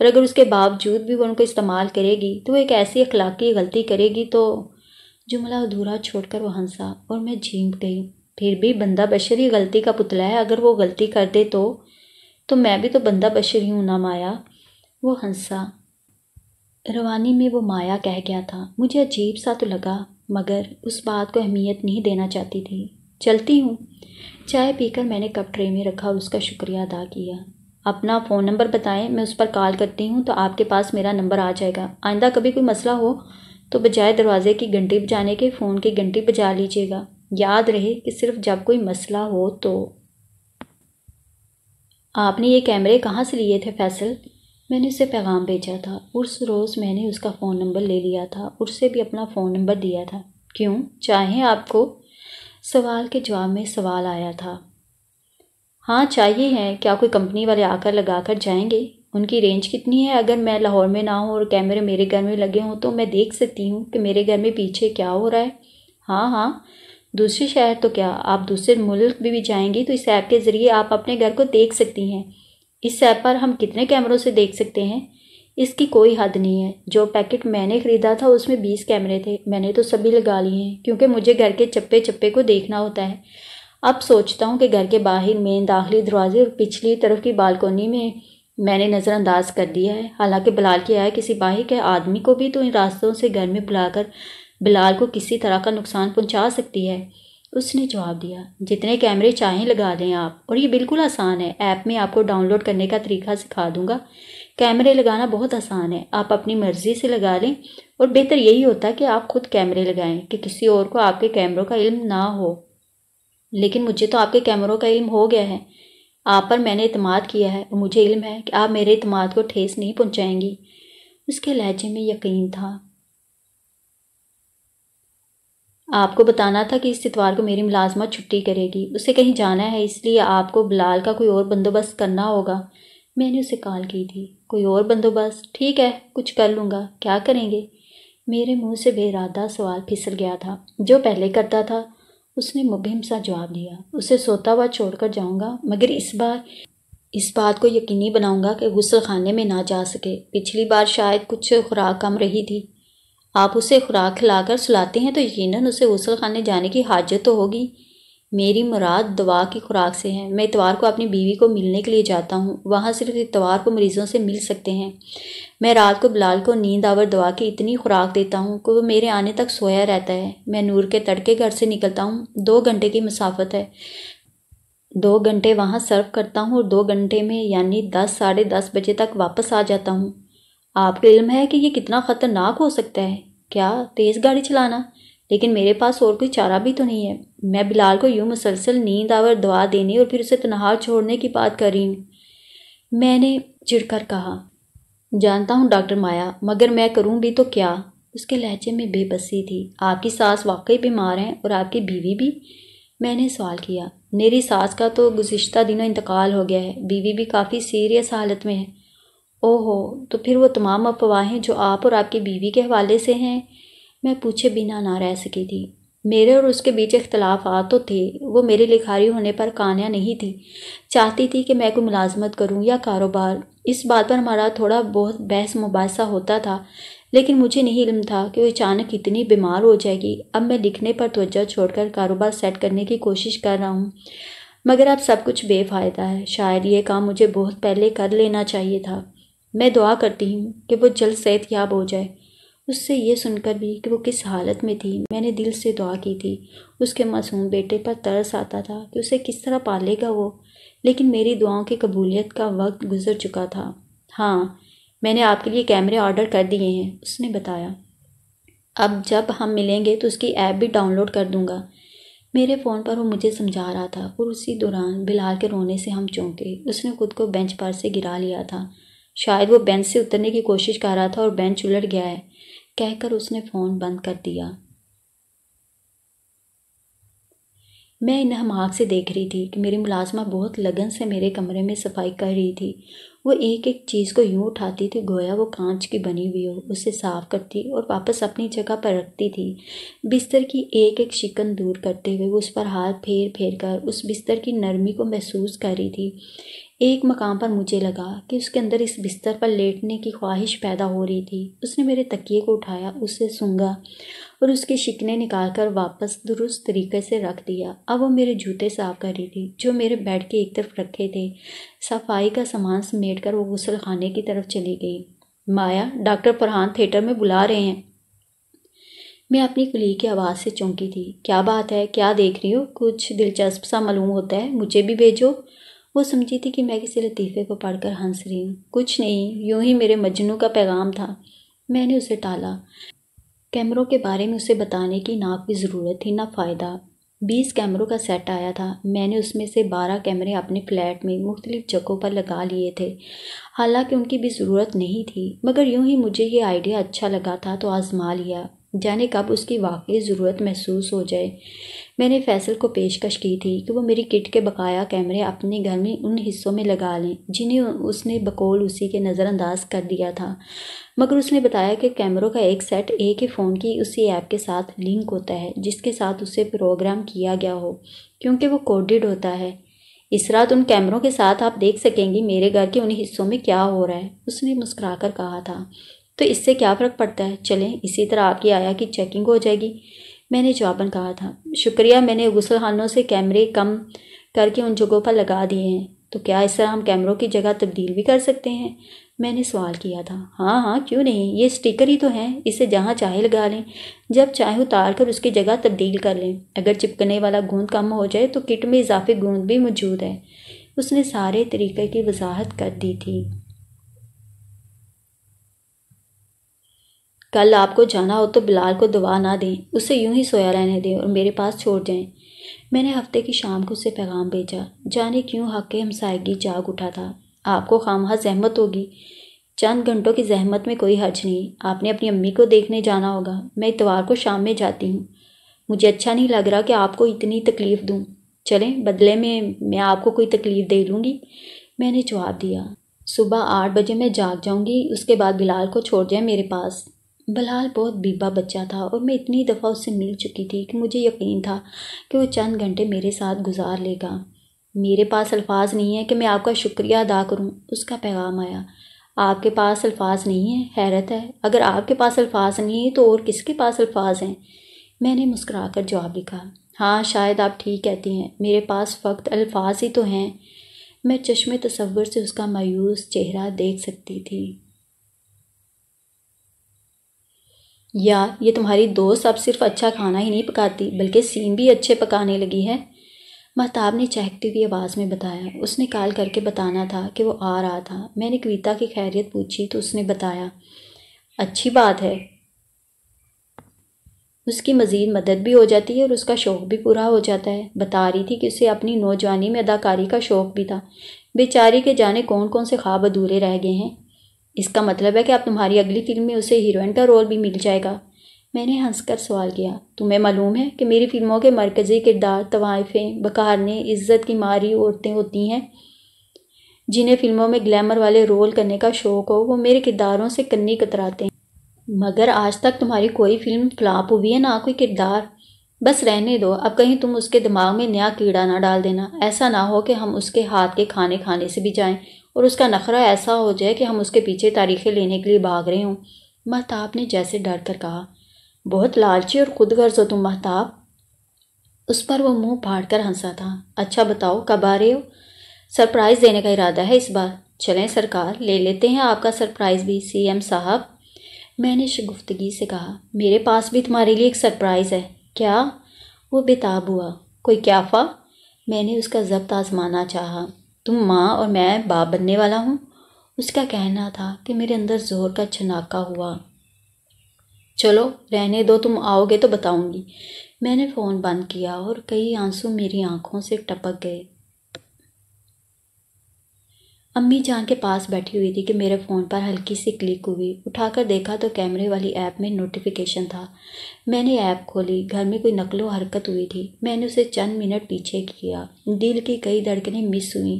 और अगर उसके बावजूद भी वो उनको इस्तेमाल करेगी तो वो एक ऐसी अखलाकी गलती करेगी तो जुमला अधूरा छोड़कर वो हंसा और मैं झींक गई फिर भी बंदा बशर ही गलती का पुतला है अगर वो गलती कर दे तो तो मैं भी तो बंदा बशर ही हूँ ना माया वो हंसा रवानी में वो माया कह गया था मुझे अजीब सा तो लगा मगर उस बात को अहमियत नहीं देना चाहती थी चलती हूँ चाय पीकर मैंने कप ट्रे में रखा और उसका शुक्रिया अदा किया अपना फ़ोन नंबर बताएं मैं उस पर कॉल करती हूँ तो आपके पास मेरा नंबर आ जाएगा आइंदा कभी कोई मसला हो तो बजाय दरवाज़े की घंटी बजाने के फ़ोन की घंटी बजा लीजिएगा याद रहे कि सिर्फ जब कोई मसला हो तो आपने ये कैमरे कहाँ से लिए थे फैसल मैंने उसे पैगाम भेजा था उस रोज़ मैंने उसका फ़ोन नंबर ले लिया था उससे भी अपना फ़ोन नंबर दिया था क्यों चाहें आपको सवाल के जवाब में सवाल आया था हाँ चाहिए हैं क्या कोई कंपनी वाले आकर लगा कर जाएंगे उनकी रेंज कितनी है अगर मैं लाहौर में ना हूँ और कैमरे मेरे घर में लगे हों तो मैं देख सकती हूँ कि मेरे घर में पीछे क्या हो रहा है हाँ हाँ दूसरे शहर तो क्या आप दूसरे मुल्क भी, भी जाएंगी तो इस ऐप के ज़रिए आप अपने घर को देख सकती हैं इस ऐप पर हम कितने कैमरों से देख सकते हैं इसकी कोई हद नहीं है जो पैकेट मैंने ख़रीदा था उसमें बीस कैमरे थे मैंने तो सभी लगा लिए हैं क्योंकि मुझे घर के चप्पे चप्पे को देखना होता है अब सोचता हूँ कि घर के बाहर मेन दाखिली दरवाजे और पिछली तरफ की बालकोनी में मैंने नज़रअंदाज कर दिया है हालांकि बिलाल की आए किसी बाहर के आदमी को भी तो इन रास्तों से घर में बुलाकर बिलाल को किसी तरह का नुकसान पहुंचा सकती है उसने जवाब दिया जितने कैमरे चाहें लगा दें आप और ये बिल्कुल आसान है ऐप में आपको डाउनलोड करने का तरीका सिखा दूंगा कैमरे लगाना बहुत आसान है आप अपनी मर्ज़ी से लगा लें और बेहतर यही होता है कि आप खुद कैमरे लगाएं कि किसी और को आपके कैमरों का इल्म ना हो लेकिन मुझे तो आपके कैमरों का इल्म हो गया है आप पर मैंने इतमाद किया है और मुझे इल्म है कि आप मेरे इतमाद को ठेस नहीं पहुंचाएंगी उसके लहजे में यकीन था आपको बताना था कि इस इतवार को मेरी मुलाजमत छुट्टी करेगी उसे कहीं जाना है इसलिए आपको बिलाल का कोई और बंदोबस्त करना होगा मैंने उसे कॉल की थी कोई और बंदोबस्त ठीक है कुछ कर लूँगा क्या करेंगे मेरे मुंह से बेरादा सवाल फिसल गया था जो पहले करता था उसने मुबहिम सा जवाब दिया उसे सोता हुआ छोड़कर जाऊंगा मगर इस बार इस बात को यकीनी बनाऊंगा कि गुस्ल खाने में ना जा सके पिछली बार शायद कुछ खुराक कम रही थी आप उसे खुराक खिलाकर सुलाते हैं तो यकीनन उसे गुस्ल खाने जाने की हाजत तो होगी मेरी मुराद दवा की खुराक से है मैं इतवार को अपनी बीवी को मिलने के लिए जाता हूँ वहाँ सिर्फ इतवार को मरीज़ों से मिल सकते हैं मैं रात को बिलाल को नींद आवर दवा की इतनी खुराक देता हूँ कि वो मेरे आने तक सोया रहता है मैं नूर के तड़के घर से निकलता हूँ दो घंटे की मुसाफत है दो घंटे वहाँ सर्व करता हूँ और दो घंटे में यानी दस साढ़े दस बजे तक वापस आ जाता हूँ आपका इल्म है कि ये कितना ख़तरनाक हो सकता है क्या तेज़ गाड़ी चलाना लेकिन मेरे पास और कोई चारा भी तो नहीं है मैं बिलाल को यूँ मुसलसल नींद आवर दवा देने और फिर उसे तनहा छोड़ने की बात कर रही हूँ मैंने चिड़कर कहा जानता हूँ डॉक्टर माया मगर मैं करूँ भी तो क्या उसके लहजे में बेबसी थी आपकी सास वाकई बीमार हैं और आपकी बीवी भी मैंने सवाल किया मेरी सास का तो गुज्त दिनों इंतकाल हो गया है बीवी भी काफ़ी सीरियस हालत में है ओहो तो फिर वो तमाम अफवाहें जो आप और आपकी बीवी के हवाले से हैं मैं पूछे बिना ना रह सकी थी मेरे और उसके बीच इख्तलाफ आ तो थे वो मेरे लिखारी होने पर कान्या नहीं थी चाहती थी कि मैं कोई मुलाजमत करूं या कारोबार इस बात पर हमारा थोड़ा बहुत बहस मुबासा होता था लेकिन मुझे नहीं इल्म था कि वो अचानक इतनी बीमार हो जाएगी अब मैं लिखने पर तोजा छोड़कर कारोबार सेट करने की कोशिश कर रहा हूँ मगर अब सब कुछ बेफ़ायदा है शायद ये काम मुझे बहुत पहले कर लेना चाहिए था मैं दुआ करती हूँ कि वो जल्द सेहत याब हो जाए उससे ये सुनकर भी कि वो किस हालत में थी मैंने दिल से दुआ की थी उसके मासूम बेटे पर तरस आता था कि उसे किस तरह पालेगा वो लेकिन मेरी दुआओं की कबूलियत का वक्त गुजर चुका था हाँ मैंने आपके लिए कैमरे ऑर्डर कर दिए हैं उसने बताया अब जब हम मिलेंगे तो उसकी ऐप भी डाउनलोड कर दूंगा मेरे फ़ोन पर वो मुझे समझा रहा था और उसी दौरान बिलाल के रोने से हम चौंके उसने खुद को बेंच पर से गिरा लिया था शायद वो बेंच से उतरने की कोशिश कर रहा था और बेंच उलट गया है कहकर उसने फ़ोन बंद कर दिया मैं इन्हें हमाक से देख रही थी कि मेरी मुलाजमा बहुत लगन से मेरे कमरे में सफाई कर रही थी वो एक एक चीज़ को यूँ उठाती थी गोया वो कांच की बनी हुई हो उसे साफ करती और वापस अपनी जगह पर रखती थी बिस्तर की एक एक शिकन दूर करते हुए वो उस पर हाथ फेर फेर कर उस बिस्तर की नरमी को महसूस कर रही थी एक मकाम पर मुझे लगा कि उसके अंदर इस बिस्तर पर लेटने की ख्वाहिश पैदा हो रही थी उसने मेरे तकिए को उठाया उसे सूंघा और उसके शिकने निकाल कर वापस दुरुस्त तरीके से रख दिया अब वो मेरे जूते साफ कर रही थी जो मेरे बेड के एक तरफ रखे थे सफाई का सामान समेट कर वो गुसल खाने की तरफ चली गई माया डॉक्टर फरहान थिएटर में बुला रहे हैं मैं अपनी कुली की आवाज़ से चौंकी थी क्या बात है क्या देख रही हो कुछ दिलचस्प सा मालूम होता है मुझे भी भेजो वो समझी थी कि मैं किसी लतीफ़े को पढ़कर हंस रही हूँ कुछ नहीं यूं ही मेरे मजनू का पैगाम था मैंने उसे टाला कैमरों के बारे में उसे बताने की ना कोई ज़रूरत थी ना फ़ायदा बीस कैमरों का सेट आया था मैंने उसमें से बारह कैमरे अपने फ्लैट में मुख्तलिफ जगहों पर लगा लिए थे हालांकि उनकी भी ज़रूरत नहीं थी मगर यूं ही मुझे ये आइडिया अच्छा लगा था तो आजमा लिया जाने कब उसकी वाकई ज़रूरत महसूस हो जाए मैंने फैसल को पेशकश की थी कि वो मेरी किट के बकाया कैमरे अपने घर में उन हिस्सों में लगा लें जिन्हें उसने बकोल उसी के नज़रअंदाज कर दिया था मगर उसने बताया कि कैमरों का एक सेट एक ही फ़ोन की उसी ऐप के साथ लिंक होता है जिसके साथ उसे प्रोग्राम किया गया हो क्योंकि वो कोडेड होता है इस रात उन कैमरों के साथ आप देख सकेंगी मेरे घर के उन हिस्सों में क्या हो रहा है उसने मुस्कुरा कहा था तो इससे क्या फ़र्क पड़ता है चलें इसी तरह आपकी आया कि चेकिंग हो जाएगी मैंने जवाबन कहा था शुक्रिया मैंने गुसल खानों से कैमरे कम करके उन जगहों पर लगा दिए हैं तो क्या इस तरह हम कैमरों की जगह तब्दील भी कर सकते हैं मैंने सवाल किया था हाँ हाँ क्यों नहीं ये स्टिकर ही तो हैं इसे जहाँ चाहे लगा लें जब चाहे उतार कर उसकी जगह तब्दील कर लें अगर चिपकने वाला गूंद कम हो जाए तो किट में इजाफी गूंद भी मौजूद है उसने सारे तरीके की वजाहत कर दी थी कल आपको जाना हो तो बिलाल को दवा ना दें उसे यूं ही सोया रहने दें और मेरे पास छोड़ जाएं मैंने हफ्ते की शाम को उसे पैगाम भेजा जाने क्यों हक के हमसायगी जाग उठा था आपको खामहा जहमत होगी चंद घंटों की जहमत में कोई हर्ज नहीं आपने अपनी अम्मी को देखने जाना होगा मैं इतवार को शाम में जाती हूँ मुझे अच्छा नहीं लग रहा कि आपको इतनी तकलीफ़ दूँ चलें बदले में मैं आपको कोई तकलीफ़ दे लूँगी मैंने जवाब दिया सुबह आठ बजे मैं जाग जाऊँगी उसके बाद बिलाल को छोड़ जाए मेरे पास बलहाल बहुत बीबा बच्चा था और मैं इतनी दफ़ा उससे मिल चुकी थी कि मुझे यकीन था कि वो चंद घंटे मेरे साथ गुजार लेगा मेरे पास अल्फाज नहीं है कि मैं आपका शुक्रिया अदा करूं उसका पैगाम आया आपके पास अल्फाज नहीं है हैरत है अगर आपके पास अल्फाज नहीं है तो और किसके पास अल्फाज हैं मैंने मुस्करा कर जवाब लिखा हाँ शायद आप ठीक कहती हैं मेरे पास फ़क्त अल्फाज ही तो हैं मैं चश्मे तस्वर से उसका मायूस चेहरा देख सकती थी या ये तुम्हारी दोस्त अब सिर्फ अच्छा खाना ही नहीं पकाती बल्कि सीम भी अच्छे पकाने लगी है महताब ने चहकती हुई आवाज़ में बताया उसने कॉल करके बताना था कि वो आ रहा था मैंने कविता की खैरियत पूछी तो उसने बताया अच्छी बात है उसकी मज़ीद मदद भी हो जाती है और उसका शौक़ भी पूरा हो जाता है बता रही थी कि उसे अपनी नौजवानी में अदाकारी का शौक़ भी था बेचारी के जाने कौन कौन से ख्वाब अधूरे रह गए हैं इसका मतलब है कि आप तुम्हारी अगली फिल्म में उसे हीरोइन का रोल भी मिल जाएगा मैंने हंसकर सवाल किया तुम्हें मालूम है कि मेरी फिल्मों के मरकज़ी किरदार तवायफें बकारने इज़्ज़त की मारी औरतें होती हैं जिन्हें फिल्मों में ग्लैमर वाले रोल करने का शौक़ हो वो मेरे किरदारों से कन्नी कतराते हैं मगर आज तक तुम्हारी कोई फिल्म फ्लाप हुई है ना कोई किरदार बस रहने दो अब कहीं तुम उसके दिमाग में नया कीड़ा ना डाल देना ऐसा ना हो कि हम उसके हाथ के खाने खाने से भी जाएं और उसका नखरा ऐसा हो जाए कि हम उसके पीछे तारीखें लेने के लिए भाग रहे हों महताब ने जैसे डर कर कहा बहुत लालची और खुद गर्ज हो तुम महताब उस पर वो मुंह फाड़ कर हंसा था अच्छा बताओ कब आ रहे हो सरप्राइज़ देने का इरादा है इस बार चलें सरकार ले लेते हैं आपका सरप्राइज़ भी सीएम साहब मैंने शगुफ्तगी से कहा मेरे पास भी तुम्हारे लिए एक सरप्राइज़ है क्या वो बेताब हुआ कोई क्याफा मैंने उसका जब्त आजमाना चाहा तुम माँ और मैं बाप बनने वाला हूँ उसका कहना था कि मेरे अंदर जोर का छनाका हुआ चलो रहने दो तुम आओगे तो बताऊंगी मैंने फ़ोन बंद किया और कई आंसू मेरी आंखों से टपक गए अम्मी जान के पास बैठी हुई थी कि मेरे फ़ोन पर हल्की सी क्लिक हुई उठाकर देखा तो कैमरे वाली ऐप में नोटिफिकेशन था मैंने ऐप खोली घर में कोई नकलो हरकत हुई थी मैंने उसे चंद मिनट पीछे किया दिल की कई धड़कने मिस हुई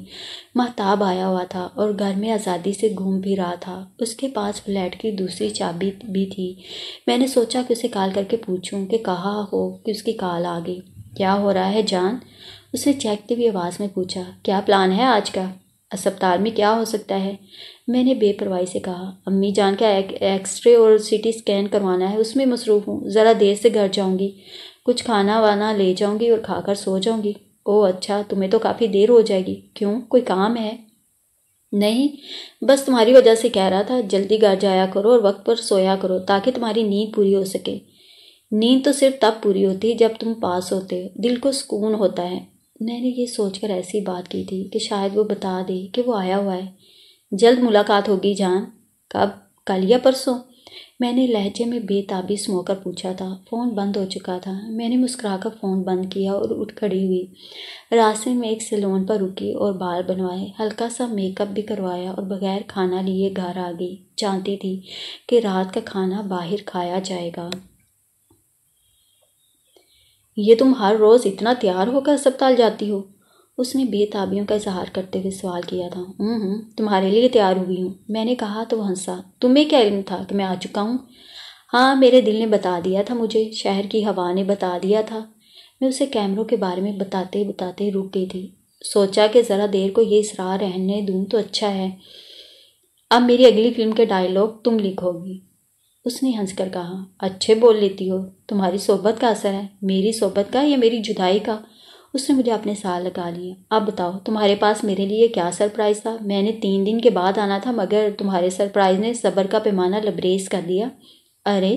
महताब आया हुआ था और घर में आज़ादी से घूम भी रहा था उसके पास फ्लैट की दूसरी चाबी भी थी मैंने सोचा कि उसे कॉल करके पूछूं कि कहा हो कि उसकी कॉल आ गई क्या हो रहा है जान उसने चेकते हुई आवाज़ में पूछा क्या प्लान है आज का अस्पताल में क्या हो सकता है मैंने बेपरवाही से कहा अम्मी जान का एक्सरे और सीटी स्कैन करवाना है उसमें मसरूफ़ हूँ ज़रा देर से घर जाऊँगी कुछ खाना वाना ले जाऊँगी और खाकर सो जाऊँगी ओह अच्छा तुम्हें तो काफ़ी देर हो जाएगी क्यों कोई काम है नहीं बस तुम्हारी वजह से कह रहा था जल्दी घर जाया करो और वक्त पर सोया करो ताकि तुम्हारी नींद पूरी हो सके नींद तो सिर्फ तब पूरी होती है जब तुम पास होते हो दिल को सुकून होता है मैंने ये सोचकर ऐसी बात की थी कि शायद वो बता दे कि वो आया हुआ है जल्द मुलाकात होगी जान कब कल या परसों मैंने लहजे में बेताबी सुनकर पूछा था फ़ोन बंद हो चुका था मैंने मुस्कुराकर फ़ोन बंद किया और उठ खड़ी हुई रास्ते में एक सैलून पर रुकी और बाल बनवाए हल्का सा मेकअप भी करवाया और बगैर खाना लिए घर आ गई जानती थी कि रात का खाना बाहर खाया जाएगा ये तुम हर रोज़ इतना तैयार होकर अस्पताल जाती हो उसने बेताबियों का इजहार करते हुए सवाल किया था तुम्हारे लिए तैयार हुई हूँ मैंने कहा तो हंसा तुम्हें क्या इल्म था कि मैं आ चुका हूँ हाँ मेरे दिल ने बता दिया था मुझे शहर की हवा ने बता दिया था मैं उसे कैमरों के बारे में बताते बताते रुक गई थी सोचा कि ज़रा देर को ये इसरा रहने दूँ तो अच्छा है अब मेरी अगली फिल्म के डायलॉग तुम लिखोगी उसने हंसकर कहा अच्छे बोल लेती हो तुम्हारी सोबत का असर है मेरी सोबत का या मेरी जुदाई का उसने मुझे अपने साल लगा लिए अब बताओ तुम्हारे पास मेरे लिए क्या सरप्राइज़ था मैंने तीन दिन के बाद आना था मगर तुम्हारे सरप्राइज़ ने सब्र का पैमाना लबरेज कर दिया अरे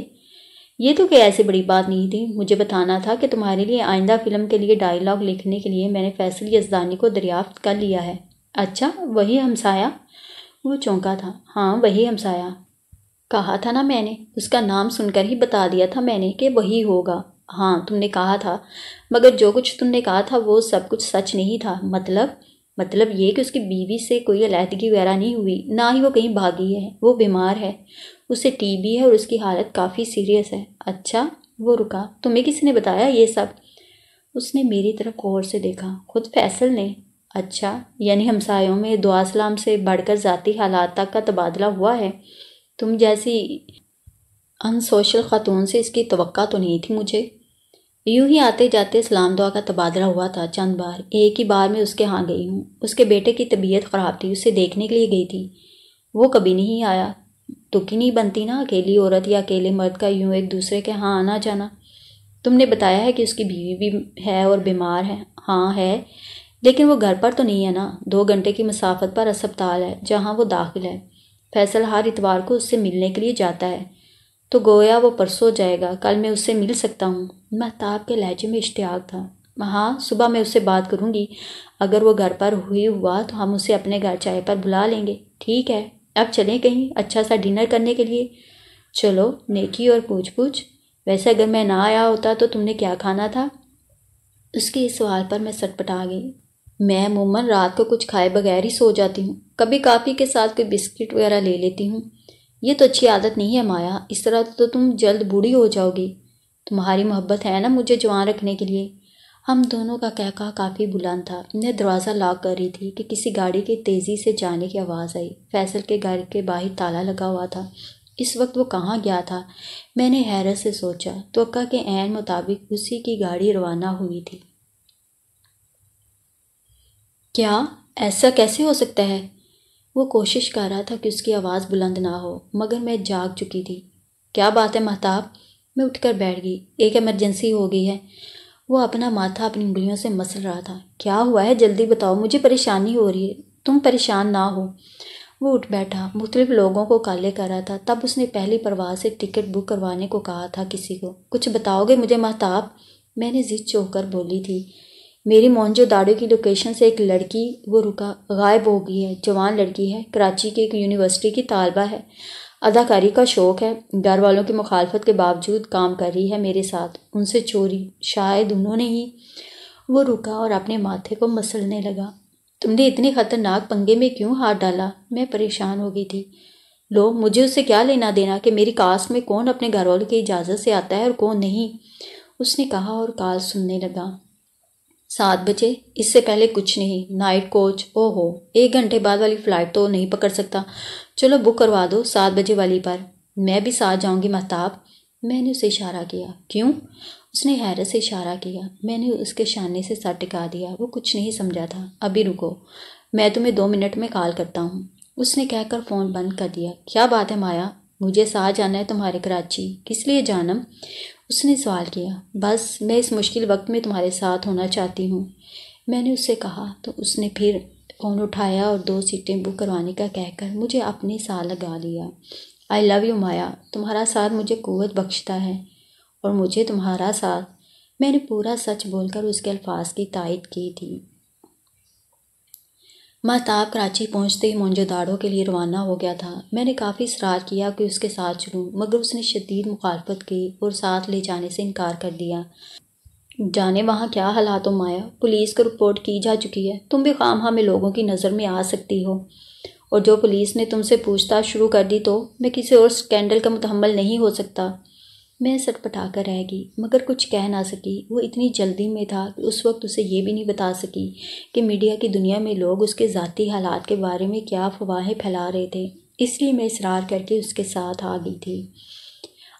ये तो कोई ऐसी बड़ी बात नहीं थी मुझे बताना था कि तुम्हारे लिए आइंदा फिल्म के लिए डायलॉग लिखने के लिए मैंने फैसल यजदानी को दरियाफ्त कर लिया है अच्छा वही हमसाया वो चौंका था हाँ वही हमसाया कहा था ना मैंने उसका नाम सुनकर ही बता दिया था मैंने कि वही होगा हाँ तुमने कहा था मगर जो कुछ तुमने कहा था वो सब कुछ सच नहीं था मतलब मतलब ये कि उसकी बीवी से कोई अलहदगी वगैरह नहीं हुई ना ही वो कहीं भागी है वो बीमार है उसे टीबी है और उसकी हालत काफ़ी सीरियस है अच्छा वो रुका तुम्हें किसी ने बताया ये सब उसने मेरी तरफ गौर से देखा खुद फैसल ने अच्छा यानी हमसायों में दुआ सलाम से बढ़कर ज़ाती हालात तक का तबादला हुआ है तुम जैसी अनसोशल ख़ातून से इसकी तवक्का तो नहीं थी मुझे यूं ही आते जाते सलाम दुआ का तबादला हुआ था चंद बार एक ही बार में उसके यहाँ गई हूँ उसके बेटे की तबीयत ख़राब थी उसे देखने के लिए गई थी वो कभी नहीं आया दुखी नहीं बनती ना अकेली औरत या अकेले मर्द का यूं एक दूसरे के यहाँ आना जाना तुमने बताया है कि उसकी बीवी भी है और बीमार है हाँ है लेकिन वो घर पर तो नहीं है ना दो घंटे की मसाफत पर अस्पताल है जहाँ वो दाखिल है फैसल हर इतवार को उससे मिलने के लिए जाता है तो गोया वो परसों जाएगा कल मैं उससे मिल सकता हूँ महताब के लहजे में इश्तियाक था हाँ सुबह मैं उससे बात करूँगी अगर वो घर पर हुई हुआ तो हम उसे अपने घर चाय पर बुला लेंगे ठीक है अब चलें कहीं अच्छा सा डिनर करने के लिए चलो नेकी और पूछ पूछ वैसे अगर मैं ना आया होता तो तुमने क्या खाना था उसके इस सवाल पर मैं सटपटा गई मैं अमूमन रात को कुछ खाए बगैर ही सो जाती हूँ कभी काफ़ी के साथ कोई बिस्किट वगैरह ले लेती हूँ ये तो अच्छी आदत नहीं है माया इस तरह तो तुम जल्द बूढ़ी हो जाओगी तुम्हारी मोहब्बत है ना मुझे जवान रखने के लिए हम दोनों का कह कहा काफ़ी बुलंद था मैं दरवाज़ा लॉक कर रही थी कि किसी गाड़ी के तेज़ी से जाने की आवाज़ आई फैसल के घर के बाहर ताला लगा हुआ था इस वक्त वो कहाँ गया था मैंने हैरत से सोचा तो अक्का के ऐन मुताबिक उसी की गाड़ी रवाना हुई थी क्या ऐसा कैसे हो सकता है वो कोशिश कर रहा था कि उसकी आवाज़ बुलंद ना हो मगर मैं जाग चुकी थी क्या बात है महताब मैं उठकर बैठ गई एक एमरजेंसी हो गई है वो अपना माथा अपनी उंगलियों से मसल रहा था क्या हुआ है जल्दी बताओ मुझे परेशानी हो रही है तुम परेशान ना हो वो उठ बैठा मुख्तलिफ लोगों को काले कर रहा था तब उसने पहली परवाह से टिकट बुक करवाने को कहा था किसी को कुछ बताओगे मुझे महताब मैंने जिद चौकर बोली थी मेरी दाड़े की लोकेशन से एक लड़की वो रुका गायब हो गई है जवान लड़की है कराची की एक यूनिवर्सिटी की तालबा है अदाकारी का शौक़ है घर वालों की मुखालफत के बावजूद काम कर रही है मेरे साथ उनसे चोरी शायद उन्होंने ही वो रुका और अपने माथे को मसलने लगा तुमने इतने ख़तरनाक पंगे में क्यों हाथ डाला मैं परेशान हो गई थी लो मुझे उससे क्या लेना देना कि मेरी कास्ट में कौन अपने घर वालों की इजाज़त से आता है और कौन नहीं उसने कहा और काल सुनने लगा सात बजे इससे पहले कुछ नहीं नाइट कोच ओहो एक घंटे बाद वाली फ़्लाइट तो नहीं पकड़ सकता चलो बुक करवा दो सात बजे वाली पर मैं भी साथ जाऊंगी महताब मैंने उसे इशारा किया क्यों उसने हैरत से इशारा किया मैंने उसके शाने से सर टिका दिया वो कुछ नहीं समझा था अभी रुको मैं तुम्हें दो मिनट में कॉल करता हूँ उसने कहकर फ़ोन बंद कर दिया क्या बात है माया मुझे साथ जाना है तुम्हारे कराची किस लिए जानम उसने सवाल किया बस मैं इस मुश्किल वक्त में तुम्हारे साथ होना चाहती हूँ मैंने उससे कहा तो उसने फिर फ़ोन उठाया और दो सीटें बुक करवाने का कहकर मुझे अपने साथ लगा लिया आई लव यू माया तुम्हारा साथ मुझे कुत बख्शता है और मुझे तुम्हारा साथ मैंने पूरा सच बोलकर उसके अल्फाज की तायद की थी महताब कराची पहुंचते ही मोहनजोदाड़ो के लिए रवाना हो गया था मैंने काफ़ी इसरार किया कि उसके साथ चलूँ मगर उसने शदीद मुखालफत की और साथ ले जाने से इनकार कर दिया जाने वहाँ क्या हालातों हो माया पुलिस को रिपोर्ट की जा चुकी है तुम भी खाम हमें लोगों की नज़र में आ सकती हो और जो पुलिस ने तुमसे पूछताछ शुरू कर दी तो मैं किसी और स्कैंडल का मुतमल नहीं हो सकता मैं सटपटा कर रह गई मगर कुछ कह ना सकी वो इतनी जल्दी में था कि उस वक्त उसे ये भी नहीं बता सकी कि मीडिया की दुनिया में लोग उसके ज़ाती हालात के बारे में क्या फवाहें फैला रहे थे इसलिए मैं इसरार करके उसके साथ आ गई थी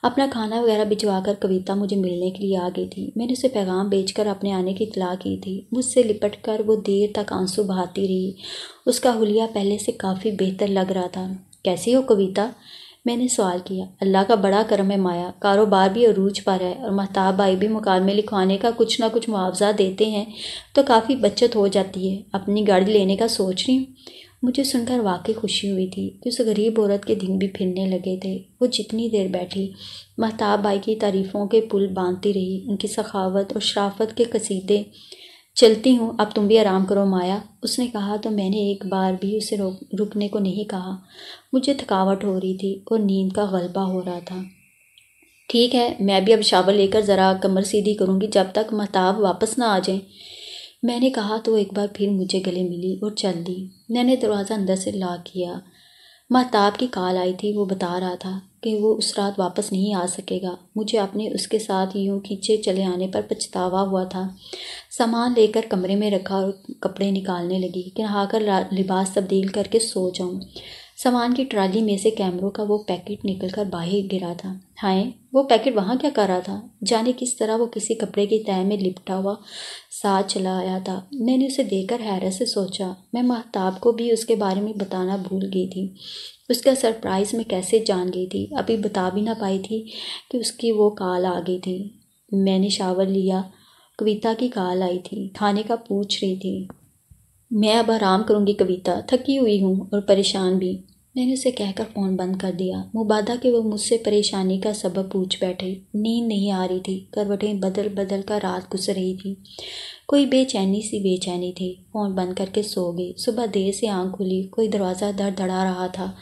अपना खाना वगैरह भिजवा कर कविता मुझे मिलने के लिए आ गई थी मैंने उसे पैगाम बेचकर अपने आने की इतला की थी मुझसे लिपट कर वो देर तक आंसू बहाती रही उसका हुलिया पहले से काफ़ी बेहतर लग रहा था कैसी हो कविता मैंने सवाल किया अल्लाह का बड़ा करम है माया कारोबार भी अरूज पर है और महताब भाई भी मुकालमे लिखवाने का कुछ ना कुछ मुआवजा देते हैं तो काफ़ी बचत हो जाती है अपनी गाड़ी लेने का सोच रही हूँ मुझे सुनकर वाकई खुशी हुई थी कि उस गरीब औरत के दिन भी फिरने लगे थे वो जितनी देर बैठी महताब भाई की तारीफ़ों के पुल बांधती रही उनकी सखावत और शराफत के कसीदे चलती हूँ अब तुम भी आराम करो माया उसने कहा तो मैंने एक बार भी उसे रोक रुकने को नहीं कहा मुझे थकावट हो रही थी और नींद का गलबा हो रहा था ठीक है मैं भी अब शावर लेकर ज़रा कमर सीधी करूँगी जब तक महताब वापस ना आ जाए मैंने कहा तो एक बार फिर मुझे गले मिली और चल दी मैंने दरवाज़ा अंदर से ला किया महताब की कॉल आई थी वो बता रहा था कि वो उस रात वापस नहीं आ सकेगा मुझे अपने उसके साथ यूँ खींचे चले आने पर पछतावा हुआ था सामान लेकर कमरे में रखा और कपड़े निकालने लगी कि नहाकर लिबास तब्दील करके सो जाऊँ सामान की ट्राली में से कैमरों का वो पैकेट निकलकर बाहर गिरा था हाय वो पैकेट वहाँ क्या कर रहा था जाने किस तरह वो किसी कपड़े की तय में लिपटा हुआ साथ चला आया था मैंने उसे देखकर हैरत से सोचा मैं महताब को भी उसके बारे में बताना भूल गई थी उसका सरप्राइज़ मैं कैसे जान गई थी अभी बता भी ना पाई थी कि उसकी वो काल आ गई थी मैंने शावर लिया कविता की काल आई थी खाने का पूछ रही थी मैं अब आराम करूँगी कविता थकी हुई हूँ और परेशान भी मैंने उसे कहकर फ़ोन बंद कर दिया मुबादा कि वो मुझसे परेशानी का सबब पूछ बैठे नींद नहीं आ रही थी करवटें बदल बदल कर रात घुस रही थी कोई बेचैनी सी बेचैनी थी फ़ोन बंद करके सो गई सुबह देर से आंख खुली कोई दरवाज़ा दर धड़ा रहा था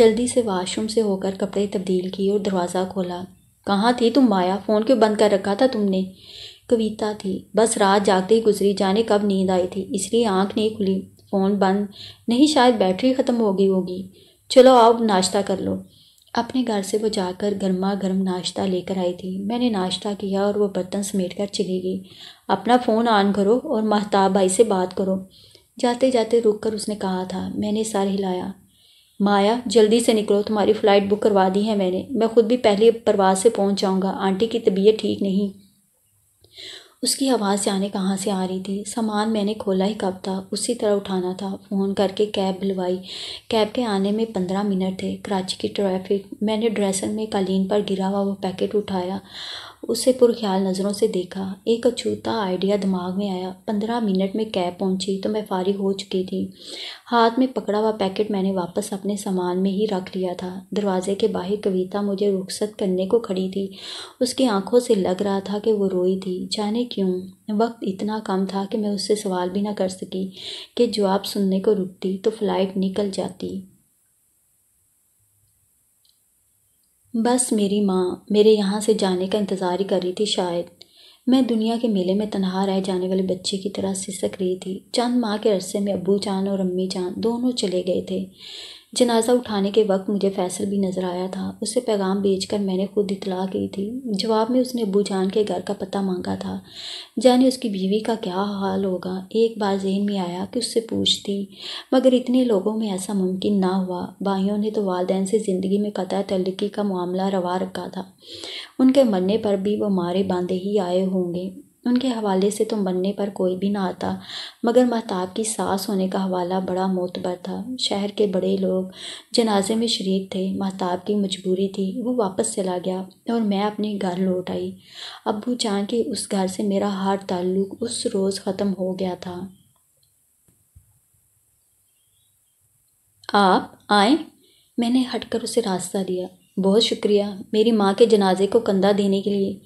जल्दी से वाशरूम से होकर कपड़े तब्दील किए और दरवाज़ा खोला कहाँ थी तुम माया फ़ोन क्यों बंद कर रखा था तुमने कविता थी बस रात जागते ही गुजरी जाने कब नींद आई थी इसलिए आंख नहीं खुली फ़ोन बंद नहीं शायद बैटरी ख़त्म हो गई होगी चलो आओ नाश्ता कर लो अपने घर से वो जाकर गर्मा गर्म नाश्ता लेकर आई थी मैंने नाश्ता किया और वो बर्तन समेट कर चली गई अपना फ़ोन ऑन करो और महताब भाई से बात करो जाते जाते रुक कर उसने कहा था मैंने सर हिलाया माया जल्दी से निकलो तुम्हारी फ़्लाइट बुक करवा दी है मैंने मैं खुद भी पहले परवाज से पहुँच जाऊँगा आंटी की तबीयत ठीक नहीं उसकी आवाज़ जाने कहाँ से आ रही थी सामान मैंने खोला ही कब था उसी तरह उठाना था फ़ोन करके कैब बुलवाई कैब के आने में पंद्रह मिनट थे कराची की ट्रैफिक मैंने ड्रेसर में कालीन पर गिरा हुआ वो पैकेट उठाया उसे पुरख्याल नज़रों से देखा एक अछूता आइडिया दिमाग में आया पंद्रह मिनट में कैब पहुंची तो मैं फारिग हो चुकी थी हाथ में पकड़ा हुआ पैकेट मैंने वापस अपने सामान में ही रख लिया था दरवाजे के बाहर कविता मुझे रुखसत करने को खड़ी थी उसकी आंखों से लग रहा था कि वो रोई थी जाने क्यों वक्त इतना कम था कि मैं उससे सवाल भी ना कर सकी कि जवाब सुनने को रुकती तो फ्लाइट निकल जाती बस मेरी माँ मेरे यहाँ से जाने का इंतज़ार ही कर रही थी शायद मैं दुनिया के मेले में तनहा रह जाने वाले बच्चे की तरह सिसक रही थी चंद माँ के अरसे में अबू जान और अम्मी जान दोनों चले गए थे जनाजा उठाने के वक्त मुझे फैसल भी नज़र आया था उसे पैगाम भेजकर मैंने खुद इतला की थी जवाब में उसने अबू जान के घर का पता मांगा था जाने उसकी बीवी का क्या हाल होगा एक बार जहन में आया कि उससे पूछती मगर इतने लोगों में ऐसा मुमकिन ना हुआ भाइयों ने तो वालदेन से ज़िंदगी में कतः तल्लकी का मामला रवा रखा था उनके मरने पर भी वो मारे बांधे ही आए होंगे उनके हवाले से तो मरने पर कोई भी ना आता मगर महताब की सास होने का हवाला बड़ा मोतबर था शहर के बड़े लोग जनाजे में शरीक थे महताब की मजबूरी थी वो वापस चला गया और मैं अपने घर लौट आई अबू जान के उस घर से मेरा हर ताल्लुक उस रोज़ ख़त्म हो गया था आप आए मैंने हटकर उसे रास्ता दिया बहुत शुक्रिया मेरी माँ के जनाजे को कंधा देने के लिए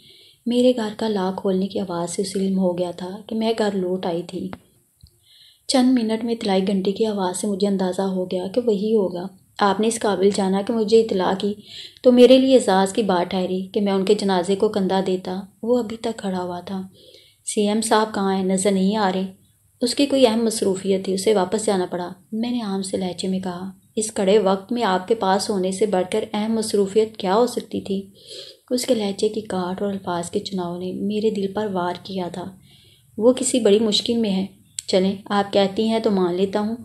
मेरे घर का लाख खोलने की आवाज़ से उसे हो गया था कि मैं घर लौट आई थी चंद मिनट में इतलाई घंटे की आवाज़ से मुझे अंदाज़ा हो गया कि वही होगा आपने इस काबिल जाना कि मुझे इतला की तो मेरे लिए एजाज़ की बात ठहरी कि मैं उनके जनाजे को कंधा देता वो अभी तक खड़ा हुआ था सीएम साहब कहाँ हैं नज़र नहीं आ रहे उसकी कोई अहम मसरूफियत थी उसे वापस जाना पड़ा मैंने आम से लहजे में कहा इस कड़े वक्त में आपके पास होने से बढ़कर अहम मसरूफियत क्या हो सकती थी उसके लहजे की काट और अल्फाज के चुनाव ने मेरे दिल पर वार किया था वो किसी बड़ी मुश्किल में है चलें आप कहती हैं तो मान लेता हूँ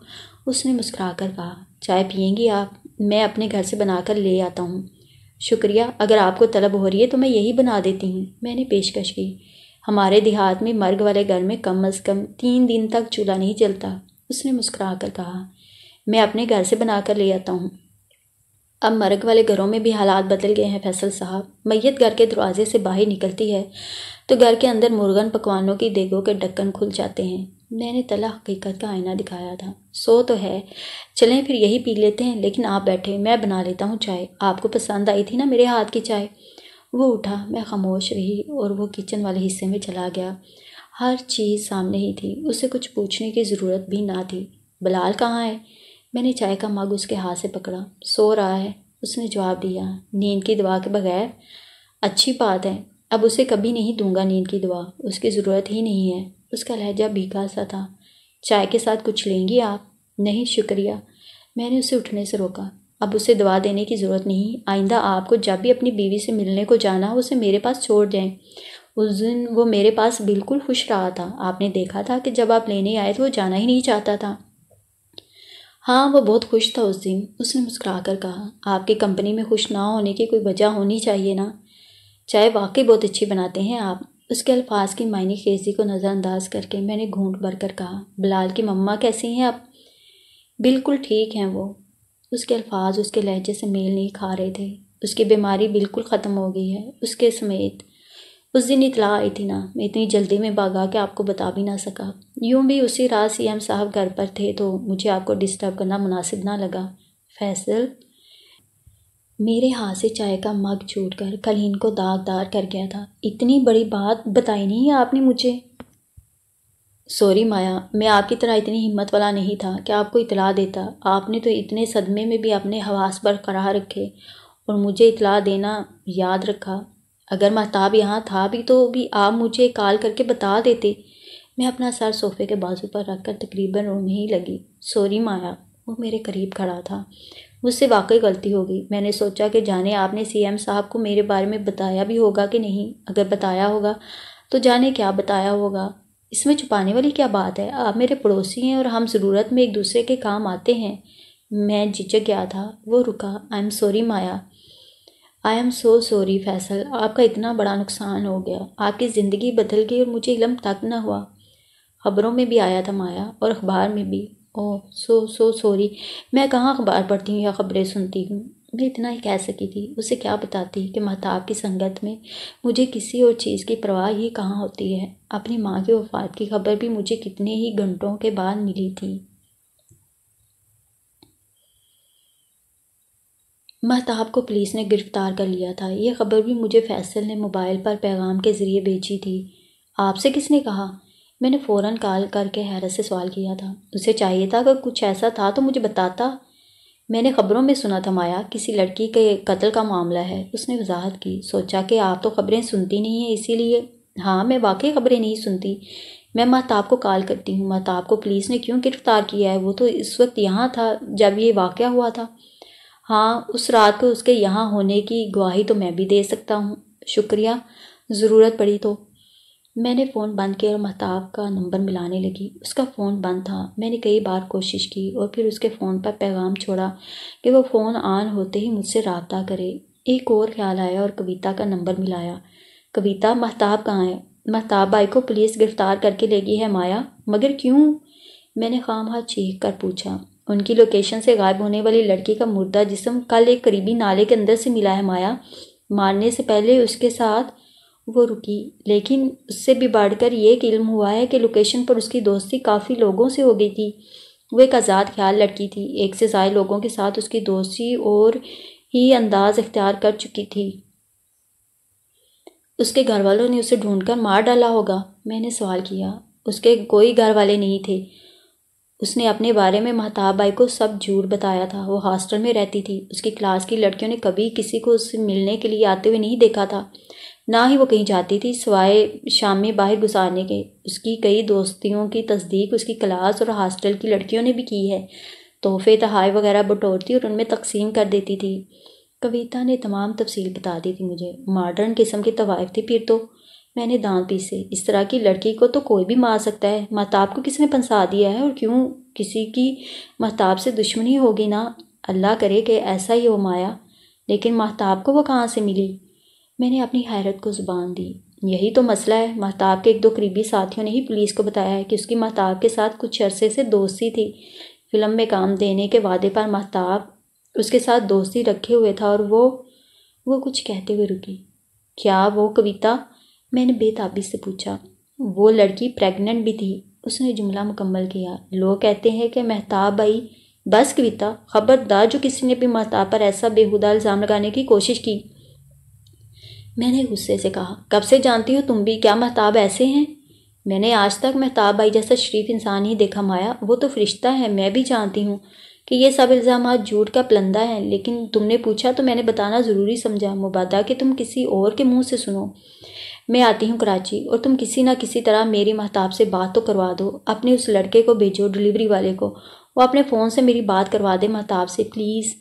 उसने मुस्करा कर कहा चाय पियेंगी आप मैं अपने घर से बना कर ले आता हूँ शुक्रिया अगर आपको तलब हो रही है तो मैं यही बना देती हूँ मैंने पेशकश की हमारे देहात में मर्ग वाले घर में कम अज़ कम तीन दिन तक चूल्हा नहीं जलता उसने मुस्करा कर कहा मैं अपने घर से बना कर ले आता हूँ अब मरग वाले घरों में भी हालात बदल गए हैं फैसल साहब मैयत घर के दरवाजे से बाहर निकलती है तो घर के अंदर मुर्गन पकवानों की देगों के ढक्कन खुल जाते हैं मैंने तला हकीकत का आईना दिखाया था सो तो है चलें फिर यही पी लेते हैं लेकिन आप बैठे मैं बना लेता हूँ चाय आपको पसंद आई थी ना मेरे हाथ की चाय वो उठा मैं खामोश रही और वो किचन वाले हिस्से में चला गया हर चीज़ सामने ही थी उसे कुछ पूछने की ज़रूरत भी ना थी बलाल कहाँ है मैंने चाय का मग उसके हाथ से पकड़ा सो रहा है उसने जवाब दिया नींद की दवा के बगैर अच्छी बात है अब उसे कभी नहीं दूंगा नींद की दवा उसकी ज़रूरत ही नहीं है उसका लहजा भीखा सा था चाय के साथ कुछ लेंगी आप नहीं शुक्रिया मैंने उसे उठने से रोका अब उसे दवा देने की ज़रूरत नहीं आइंदा आपको जब भी अपनी बीवी से मिलने को जाना हो उसे मेरे पास छोड़ दें उस दिन वो मेरे पास बिल्कुल खुश रहा था आपने देखा था कि जब आप लेने आए तो वो जाना ही नहीं चाहता था हाँ वो बहुत खुश था उस दिन उसने मुस्करा कर कहा आपकी कंपनी में खुश ना होने की कोई वजह होनी चाहिए ना चाय वाकई बहुत अच्छी बनाते हैं आप उसके अल्फाज की मायने खेजी को नज़रअंदाज करके मैंने घूंट भर कर कहा बिलाल की मम्मा कैसी हैं आप बिल्कुल ठीक हैं वो उसके अल्फाज उसके लहजे से मेल नहीं खा रहे थे उसकी बीमारी बिल्कुल ख़त्म हो गई है उसके समेत उस दिन इतला आई थी ना मैं इतनी जल्दी में भागा कि आपको बता भी ना सका यूं भी उसी रात सी एम साहब घर पर थे तो मुझे आपको डिस्टर्ब करना मुनासिब ना लगा फैसल मेरे हाथ से चाय का मग छूट कर कलीन को दाग दार कर गया था इतनी बड़ी बात बताई नहीं आपने मुझे सॉरी माया मैं आपकी तरह इतनी हिम्मत वाला नहीं था कि आपको इतला देता आपने तो इतने सदमे में भी अपने हवास बरकरार रखे और मुझे इतला देना याद रखा अगर महताब यहाँ था भी तो भी आप मुझे कॉल करके बता देते मैं अपना सर सोफे के बाजू पर रख कर तकरीबन रोने ही लगी सॉरी माया वो मेरे करीब खड़ा था मुझसे वाकई गलती हो गई मैंने सोचा कि जाने आपने सीएम साहब को मेरे बारे में बताया भी होगा कि नहीं अगर बताया होगा तो जाने क्या बताया होगा इसमें छुपाने वाली क्या बात है आप मेरे पड़ोसी हैं और हम ज़रूरत में एक दूसरे के काम आते हैं मैं झिझक गया था वो रुका I am sorry Maya I am so sorry Faisal आपका इतना बड़ा नुकसान हो गया आपकी ज़िंदगी बदल गई और मुझे इलम तक ना हुआ खबरों में भी आया था माया और अखबार में भी ओह सो सो सॉरी मैं कहाँ अखबार पढ़ती हूँ या ख़बरें सुनती हूँ मैं इतना ही कह सकी थी उसे क्या बताती कि महताब की संगत में मुझे किसी और चीज़ की परवाह ही कहाँ होती है अपनी माँ की वफात की खबर भी मुझे कितने ही घंटों के बाद मिली थी महताब को पुलिस ने गिरफ़्तार कर लिया था यह खबर भी मुझे फैसल ने मोबाइल पर पैगाम के ज़रिए भेजी थी आपसे किसने कहा मैंने फ़ौरन कॉल करके हैरत से सवाल किया था उसे चाहिए था अगर कुछ ऐसा था तो मुझे बताता मैंने ख़बरों में सुना था माया किसी लड़की के कत्ल का मामला है उसने वजाहत की सोचा कि आप तो ख़बरें सुनती नहीं हैं इसीलिए हाँ मैं वाकई ख़बरें नहीं सुनती मैं महताब को कॉल करती हूँ महताब को पुलिस ने क्यों गिरफ़्तार किया है वो तो इस वक्त यहाँ था जब ये वाक़ हुआ था हाँ उस रात को उसके यहाँ होने की गवाही तो मैं भी दे सकता हूँ शुक्रिया ज़रूरत पड़ी तो मैंने फ़ोन बंद किया और महताब का नंबर मिलाने लगी उसका फ़ोन बंद था मैंने कई बार कोशिश की और फिर उसके फ़ोन पर पैगाम छोड़ा कि वो फ़ोन ऑन होते ही मुझसे रबता करे एक और ख्याल आया और कविता का नंबर मिलाया कविता महताब कहाँ है महताब भाई को पुलिस गिरफ़्तार करके ले गई है माया मगर क्यों मैंने खाम हाथ चीख कर पूछा उनकी लोकेशन से गायब होने वाली लड़की का मुर्दा जिसम कल एक करीबी नाले के अंदर से मिला है माया मारने से पहले उसके साथ वो रुकी लेकिन उससे भी बढ़कर ये इल्म हुआ है कि लोकेशन पर उसकी दोस्ती काफ़ी लोगों से हो गई थी वो एक आज़ाद ख्याल लड़की थी एक से ज़ाय लोगों के साथ उसकी दोस्ती और ही अंदाज इख्तियार कर चुकी थी उसके घर वालों ने उसे ढूंढकर मार डाला होगा मैंने सवाल किया उसके कोई घर वाले नहीं थे उसने अपने बारे में महताब बाई को सब झूठ बताया था वो हॉस्टल में रहती थी उसकी क्लास की लड़कियों ने कभी किसी को उससे मिलने के लिए आते हुए नहीं देखा था ना ही वो कहीं जाती थी सिवाय शाम में बाहर गुजारने के उसकी कई दोस्तियों की तस्दीक उसकी क्लास और हॉस्टल की लड़कियों ने भी की है तोहफे तहाई वगैरह बटोरती और उनमें तकसीम कर देती थी कविता ने तमाम तफसील बता दी थी मुझे मॉडर्न किस्म की तवाइफ थी फिर तो मैंने दांत पीसे इस तरह की लड़की को तो कोई भी मार सकता है महताब को किसने पंसा दिया है और क्यों किसी की महताब से दुश्मनी होगी ना अल्लाह करे कि ऐसा ही हो माया लेकिन महताब को वो कहाँ से मिली मैंने अपनी हैरत को ज़ुबान दी यही तो मसला है महताब के एक दो करीबी साथियों ने ही पुलिस को बताया है कि उसकी महताब के साथ कुछ अरसे से दोस्ती थी फिल्म में काम देने के वादे पर महताब उसके साथ दोस्ती रखे हुए था और वो वो कुछ कहते हुए रुकी क्या वो कविता मैंने बेताबी से पूछा वो लड़की प्रेग्नेंट भी थी उसने जुमला मुकम्मल किया लोग कहते हैं कि महताब आई बस कविता खबरदार जो किसी ने भी महताब पर ऐसा बेहुदा इल्ज़ाम लगाने की कोशिश की मैंने गुस्से से कहा कब से जानती हो तुम भी क्या महताब ऐसे हैं मैंने आज तक महताब भाई जैसा शरीफ इंसान ही देखा माया वो तो फरिश्ता है मैं भी जानती हूँ कि ये सब इल्ज़ाम झूठ का पलंदा है लेकिन तुमने पूछा तो मैंने बताना ज़रूरी समझा मुबादा कि तुम किसी और के मुंह से सुनो मैं आती हूँ कराची और तुम किसी ना किसी तरह मेरी महताब से बात तो करवा दो अपने उस लड़के को भेजो डिलीवरी वाले को वो अपने फ़ोन से मेरी बात करवा दे महताब से प्लीज़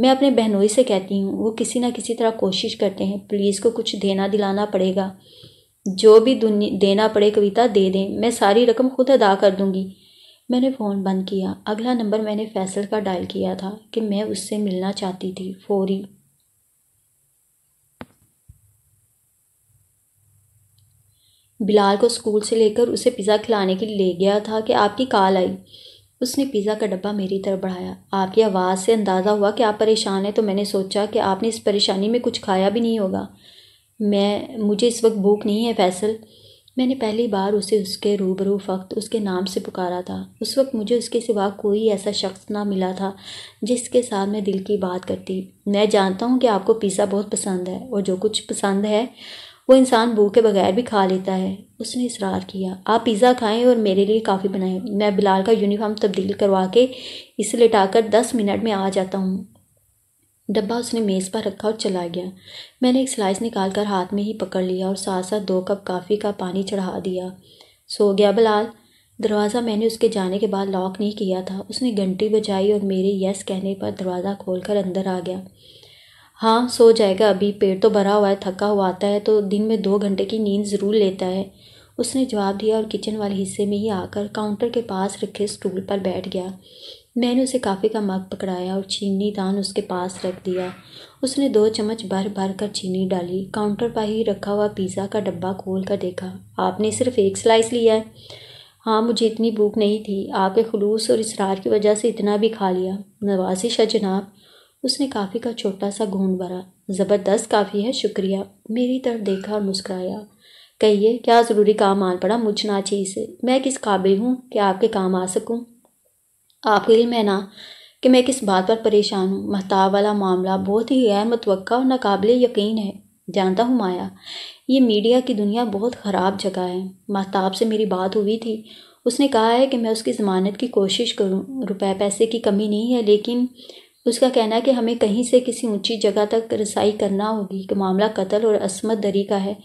मैं अपने बहनोई से कहती हूँ वो किसी ना किसी तरह कोशिश करते हैं पुलिस को कुछ देना दिलाना पड़ेगा जो भी देना पड़े कविता दे दें मैं सारी रकम खुद अदा कर दूँगी मैंने फ़ोन बंद किया अगला नंबर मैंने फैसल का डायल किया था कि मैं उससे मिलना चाहती थी फौरी बिलाल को स्कूल से लेकर उसे पिज़्ज़ा खिलाने के लिए ले गया था कि आपकी कॉल आई उसने पिज़्ज़ा का डब्बा मेरी तरफ बढ़ाया आपकी आवाज़ से अंदाज़ा हुआ कि आप परेशान हैं तो मैंने सोचा कि आपने इस परेशानी में कुछ खाया भी नहीं होगा मैं मुझे इस वक्त भूख नहीं है फैसल मैंने पहली बार उसे उसके रूबरू फ़क्त उसके नाम से पुकारा था उस वक्त मुझे उसके सिवा कोई ऐसा शख्स ना मिला था जिसके साथ मैं दिल की बात करती मैं जानता हूँ कि आपको पिज़्ज़ा बहुत पसंद है और जो कुछ पसंद है वो इंसान भूखे बगैर भी खा लेता है उसने इसरार किया आप पिज़्ज़ा खाएं और मेरे लिए काफ़ी बनाएं मैं बिलाल का यूनिफॉर्म तब्दील करवा के इसे लिटाकर दस मिनट में आ जाता हूँ डब्बा उसने मेज़ पर रखा और चला गया मैंने एक स्लाइस निकाल कर हाथ में ही पकड़ लिया और साथ साथ दो कप काफ़ी का पानी चढ़ा दिया सो गया बिलाल दरवाज़ा मैंने उसके जाने के बाद लॉक नहीं किया था उसने घंटी बजाई और मेरे यस कहने पर दरवाज़ा खोलकर अंदर आ गया हाँ सो जाएगा अभी पेट तो भरा हुआ है थका हुआ आता है तो दिन में दो घंटे की नींद ज़रूर लेता है उसने जवाब दिया और किचन वाले हिस्से में ही आकर काउंटर के पास रखे स्टूल पर बैठ गया मैंने उसे काफ़ी का मग पकड़ाया और चीनी दान उसके पास रख दिया उसने दो चम्मच भर भर कर चीनी डाली काउंटर पर ही रखा हुआ पिज़्ज़ा का डब्बा खोल कर देखा आपने सिर्फ एक स्लाइस लिया है हाँ मुझे इतनी भूख नहीं थी आपके खलूस और इसरार की वजह से इतना भी खा लिया नवाजिश है जनाब उसने काफ़ी का छोटा सा घूंट भरा ज़बरदस्त काफ़ी है शुक्रिया मेरी तरफ देखा और मुस्कराया कहिए क्या ज़रूरी काम आन पड़ा मुझ ना चाहिए से मैं किस काबिल हूँ कि आपके काम आ सकूँ आपके लिए मैं ना कि मैं किस बात पर परेशान हूँ महताब वाला मामला बहुत ही गैर मतवक़ा और नाकबिल यकीन है जानता हूँ माया ये मीडिया की दुनिया बहुत ख़राब जगह है महताब से मेरी बात हुई थी उसने कहा है कि मैं उसकी ज़मानत की कोशिश करूँ रुपए पैसे की कमी नहीं है लेकिन उसका कहना है कि हमें कहीं से किसी ऊंची जगह तक रसाई करना होगी कि मामला कत्ल और असमत दरी का है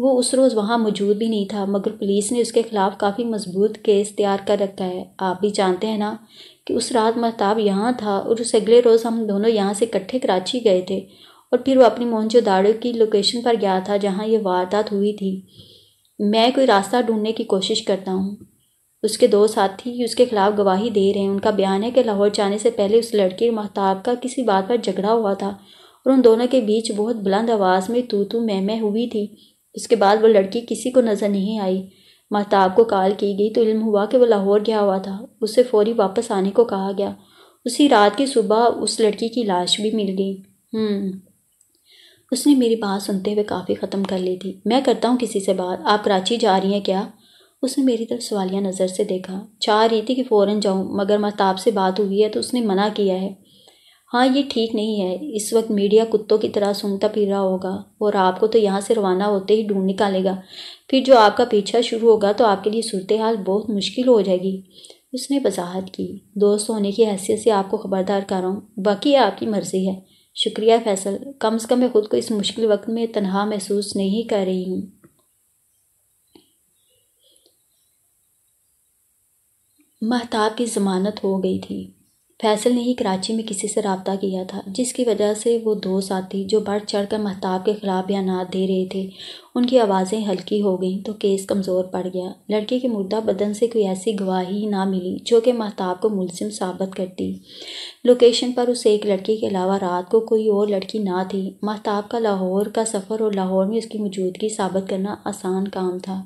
वो उस रोज़ वहाँ मौजूद भी नहीं था मगर पुलिस ने उसके ख़िलाफ़ काफ़ी मजबूत केस तैयार कर रखा है आप भी जानते हैं ना कि उस रात महताब यहाँ था और उस अगले रोज़ हम दोनों यहाँ से इकट्ठे कराची गए थे और फिर वो अपनी मोहनजोदाड़ो की लोकेशन पर गया था जहाँ ये वारदात हुई थी मैं कोई रास्ता ढूंढने की कोशिश करता हूँ उसके दो साथी उसके खिलाफ गवाही दे रहे हैं उनका बयान है कि लाहौर जाने से पहले उस लड़के महताब का किसी बात पर झगड़ा हुआ था और उन दोनों के बीच बहुत बुलंद आवाज़ में तू तू मैं मैं हुई थी उसके बाद वो लड़की किसी को नज़र नहीं आई महताब को कॉल की गई तो इल्म हुआ कि वह लाहौर गया हुआ था उसे फौरी वापस आने को कहा गया उसी रात की सुबह उस लड़की की लाश भी मिल गई हम्म। उसने मेरी बात सुनते हुए काफ़ी ख़त्म कर ली थी मैं करता हूँ किसी से बात आप कराची जा रही हैं क्या उसने मेरी तरफ सवालिया नज़र से देखा चाह रही थी कि फ़ौरन जाऊँ मगर महताब से बात हुई है तो उसने मना किया है हाँ ये ठीक नहीं है इस वक्त मीडिया कुत्तों की तरह सूंघता फिर रहा होगा और आपको तो यहाँ से रवाना होते ही ढूंढ निकालेगा फिर जो आपका पीछा शुरू होगा तो आपके लिए सूरत हाल बहुत मुश्किल हो जाएगी उसने वजाहत की दोस्त होने की हैसियत से आपको खबरदार कर रहा हूँ बाकी आपकी मर्ज़ी है शुक्रिया फैसल कम से कम मैं खुद को इस मुश्किल वक्त में तनहा महसूस नहीं कर रही हूँ महताब की ज़मानत हो गई थी फैसल ने ही कराची में किसी से रबता किया था जिसकी वजह से वो दो साथी जो बढ़ चढ़ कर महताब के ख़िलाफ़ बयान दे रहे थे उनकी आवाज़ें हल्की हो गईं तो केस कमज़ोर पड़ गया लड़के के मुर्दा बदन से कोई ऐसी गवाही ना मिली जो कि महताब को मुलजिम साबित करती लोकेशन पर उस एक लड़की के अलावा रात को कोई और लड़की ना थी महताब का लाहौर का सफ़र और लाहौर में उसकी मौजूदगी साबित करना आसान काम था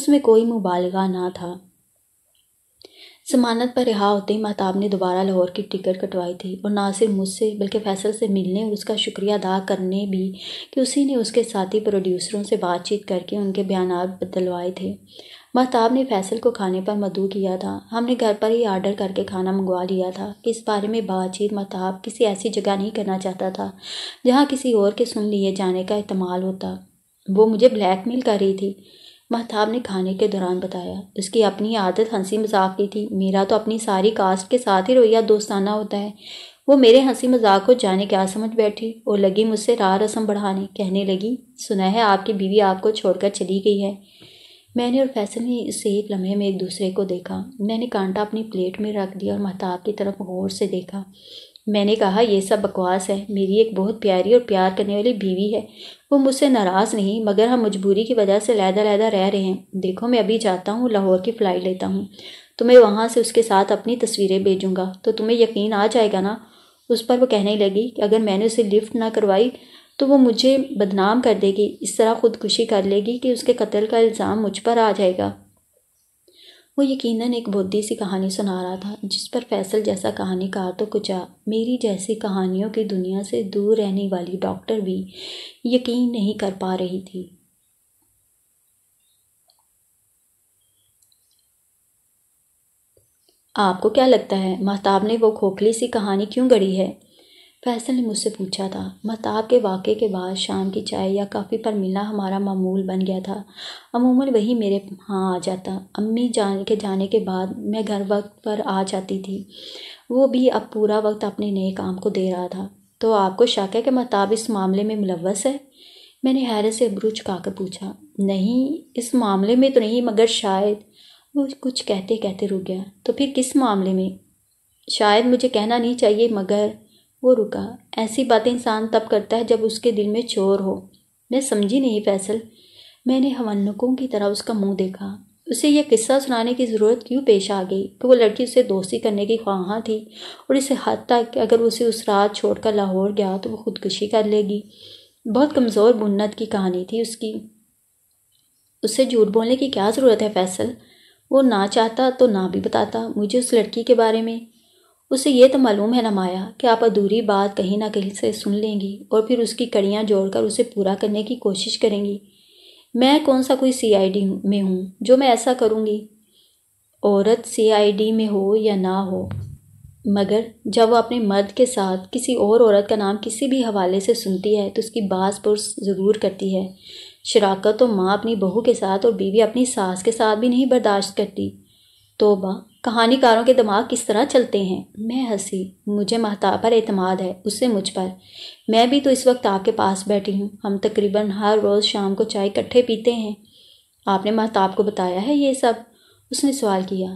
उसमें कोई मुबालगा ना था जमानत पर रिहा होते ही महताब ने दोबारा लाहौर की टिकट कटवाई थी और ना सिर्फ मुझसे बल्कि फैसल से मिलने और उसका शुक्रिया अदा करने भी कि उसी ने उसके साथी प्रोड्यूसरों से बातचीत करके उनके बयान बदलवाए थे महताब ने फैसल को खाने पर मदू किया था हमने घर पर ही आर्डर करके खाना मंगवा लिया था इस बारे में बातचीत महताब किसी ऐसी जगह नहीं करना चाहता था जहाँ किसी और के सुन लिए जाने का इस्तेमाल होता वो मुझे ब्लैकमेल कर रही थी महताब ने खाने के दौरान बताया उसकी अपनी आदत हंसी मजाक की थी मेरा तो अपनी सारी कास्ट के साथ ही रोया दोस्ताना होता है वो मेरे हंसी मजाक को जाने क्या समझ बैठी और लगी मुझसे राह रसम बढ़ाने कहने लगी सुना है आपकी बीवी आपको छोड़कर चली गई है मैंने और फैसल ने इस एक लम्हे में एक दूसरे को देखा मैंने कांटा अपनी प्लेट में रख दिया और महताब की तरफ गौर से देखा मैंने कहा यह सब बकवास है मेरी एक बहुत प्यारी और प्यार करने वाली बीवी है वो मुझसे नाराज़ नहीं मगर हम मजबूरी की वजह से लहदा लहदा रह रहे हैं देखो मैं अभी जाता हूँ लाहौर की फ़्लाइट लेता हूँ तो मैं वहाँ से उसके साथ अपनी तस्वीरें भेजूँगा तो तुम्हें यकीन आ जाएगा ना उस पर वो कहने लगी कि अगर मैंने उसे लिफ्ट ना करवाई तो वो मुझे बदनाम कर देगी इस तरह खुदकुशी कर लेगी कि उसके कत्ल का इल्ज़ाम मुझ पर आ जाएगा वो यकीनन एक बुद्धि सी कहानी सुना रहा था जिस पर फैसल जैसा कहानीकार तो कुचा मेरी जैसी कहानियों की दुनिया से दूर रहने वाली डॉक्टर भी यकीन नहीं कर पा रही थी आपको क्या लगता है महताब ने वो खोखली सी कहानी क्यों गढ़ी है फैसल तो ने मुझसे पूछा था महताब के वाक़े के बाद शाम की चाय या काफ़ी पर मिलना हमारा मामूल बन गया था अमूमन वही मेरे हाँ आ जाता अम्मी जान के जाने के बाद मैं घर वक्त पर आ जाती थी वो भी अब पूरा वक्त अपने नए काम को दे रहा था तो आपको शक है कि महताब इस मामले में मुलवस है मैंने हैरत से अबरू कर पूछा नहीं इस मामले में तो नहीं मगर शायद वो कुछ कहते कहते रुक गया तो फिर किस मामले में शायद मुझे कहना नहीं चाहिए मगर वो रुका ऐसी बातें इंसान तब करता है जब उसके दिल में चोर हो मैं समझी नहीं फैसल मैंने हवनकों की तरह उसका मुंह देखा उसे यह किस्सा सुनाने की ज़रूरत क्यों पेश आ गई कि वो लड़की उससे दोस्ती करने की ख्वाहा थी और इसे हद तक अगर उसे उस रात छोड़कर लाहौर गया तो वो खुदकुशी कर लेगी बहुत कमज़ोर बुन्नत की कहानी थी उसकी उससे झूठ बोलने की क्या ज़रूरत है फैसल वो ना चाहता तो ना भी बताता मुझे उस लड़की के बारे में उसे यह तो मालूम है ना माया कि आप अधूरी बात कहीं ना कहीं से सुन लेंगी और फिर उसकी कड़ियाँ जोड़कर उसे पूरा करने की कोशिश करेंगी मैं कौन सा कोई सीआईडी में हूँ जो मैं ऐसा करूँगी औरत सीआईडी में हो या ना हो मगर जब वो अपने मर्द के साथ किसी और औरत का नाम किसी भी हवाले से सुनती है तो उसकी बास पुरस ज़रूर करती है शराकत तो माँ अपनी बहू के साथ और बीवी अपनी सास के साथ भी नहीं बर्दाश्त करती तोबा कहानीकारों के दिमाग किस तरह चलते हैं मैं हंसी मुझे महताब पर एतमाद है उससे मुझ पर मैं भी तो इस वक्त आपके पास बैठी हूँ हम तकरीबन हर रोज़ शाम को चाय इकट्ठे पीते हैं आपने महताब को बताया है ये सब उसने सवाल किया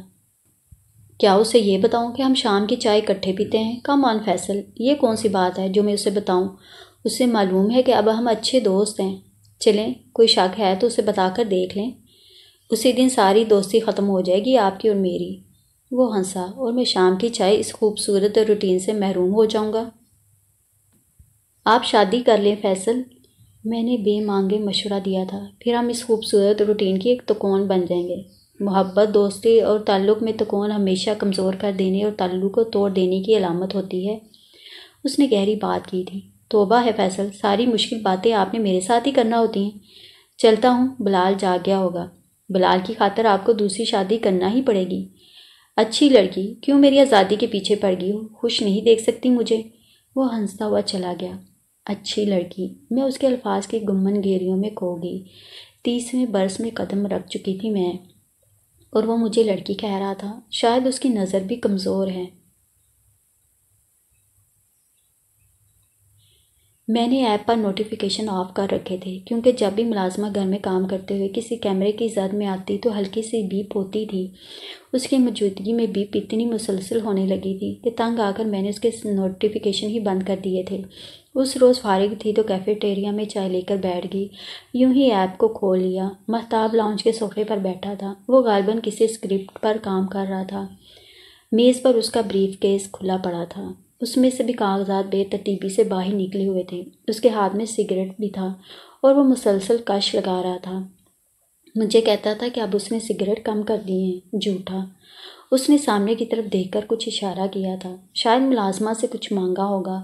क्या उसे ये बताऊं कि हम शाम की चाय इकट्ठे पीते हैं कम ऑन फैसल ये कौन सी बात है जो मैं उसे बताऊं उसे मालूम है कि अब हम अच्छे दोस्त हैं चलें कोई शक है तो उसे बताकर देख लें उसी दिन सारी दोस्ती ख़त्म हो जाएगी आपकी और मेरी वो हंसा और मैं शाम की चाय इस खूबसूरत रूटीन से महरूम हो जाऊंगा आप शादी कर लें फैसल मैंने बेमांगे मशवरा दिया था फिर हम इस खूबसूरत रूटीन की एक तकोन बन जाएंगे मोहब्बत दोस्ती और ताल्लुक़ में तकोन हमेशा कमज़ोर कर देने और ताल्लुक़ को तोड़ देने की अलामत होती है उसने गहरी बात की थी तोबा है फैसल सारी मुश्किल बातें आपने मेरे साथ ही करना होती हैं चलता हूँ बलाल जा गया होगा बलाल की खातर आपको दूसरी शादी करना ही पड़ेगी अच्छी लड़की क्यों मेरी आज़ादी के पीछे पड़ गई हो खुश नहीं देख सकती मुझे वो हंसता हुआ चला गया अच्छी लड़की मैं उसके अल्फाज की गुमन घेरियों में खो गई तीसवें बरस में कदम रख चुकी थी मैं और वो मुझे लड़की कह रहा था शायद उसकी नज़र भी कमज़ोर है मैंने ऐप पर नोटिफिकेशन ऑफ कर रखे थे क्योंकि जब भी मुलाजमा घर में काम करते हुए किसी कैमरे की जद में आती तो हल्की सी बीप होती थी उसकी मौजूदगी में बीप इतनी मुसलसल होने लगी थी कि तंग आकर मैंने उसके नोटिफिकेशन ही बंद कर दिए थे उस रोज़ फारिग थी तो कैफेटेरिया में चाय लेकर बैठ गई यूं ही ऐप को खोल लिया महताब लाउंज के सोफे पर बैठा था वो गालबन किसी स्क्रिप्ट पर काम कर रहा था मेज़ पर उसका ब्रीफ केस खुला पड़ा था उसमें से भी कागजात बेतरतीबी से बाहर निकले हुए थे उसके हाथ में सिगरेट भी था और वो मुसलसल कश लगा रहा था मुझे कहता था कि अब उसने सिगरेट कम कर दिए हैं झूठा उसने सामने की तरफ देखकर कुछ इशारा किया था शायद मुलाजमा से कुछ मांगा होगा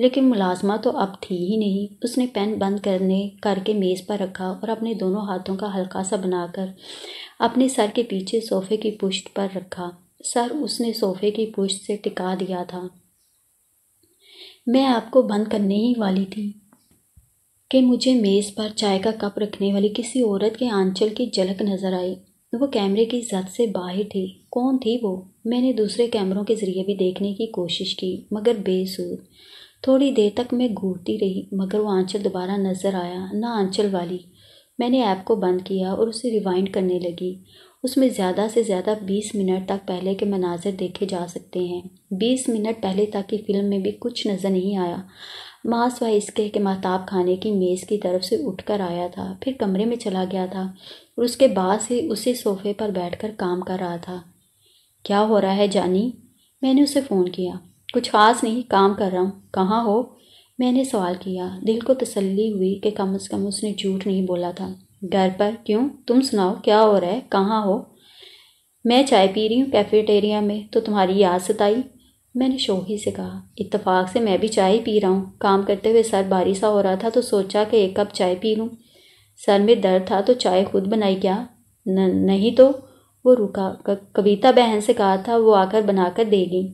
लेकिन मुलाजमा तो अब थी ही नहीं उसने पेन बंद करने करके मेज़ पर रखा और अपने दोनों हाथों का हल्का सा बनाकर अपने सर के पीछे सोफे की पुष्ट पर रखा सर उसने सोफे की पुष्ट से टिका दिया था मैं आपको बंद करने ही वाली थी कि मुझे मेज़ पर चाय का कप रखने वाली किसी औरत के आंचल की झलक नज़र आई वो कैमरे की जद से बाहर थी कौन थी वो मैंने दूसरे कैमरों के ज़रिए भी देखने की कोशिश की मगर बेसूर थोड़ी देर तक मैं घूरती रही मगर वो आंचल दोबारा नज़र आया ना आंचल वाली मैंने ऐप को बंद किया और उसे रिवाइंड करने लगी उसमें ज़्यादा से ज़्यादा 20 मिनट तक पहले के मनाजिर देखे जा सकते हैं 20 मिनट पहले तक की फ़िल्म में भी कुछ नज़र नहीं आया मास व इसके के महताब खाने की मेज़ की तरफ से उठकर आया था फिर कमरे में चला गया था और उसके बाद से उसी सोफ़े पर बैठकर काम कर रहा था क्या हो रहा है जानी मैंने उसे फ़ोन किया कुछ खास नहीं काम कर रहा हूँ कहाँ हो मैंने सवाल किया दिल को तसल्ली हुई कि कम अज़ कम उसने झूठ नहीं बोला था घर पर क्यों तुम सुनाओ क्या हो रहा है कहाँ हो मैं चाय पी रही हूँ कैफेटेरिया में तो तुम्हारी याद सताई मैंने शोही से कहा इतफाक़ से मैं भी चाय पी रहा हूँ काम करते हुए सर भारी सा हो रहा था तो सोचा कि एक कप चाय पी लूँ सर में दर्द था तो चाय खुद बनाई क्या न, नहीं तो वो रुका कविता बहन से कहा था वो आकर बनाकर देगी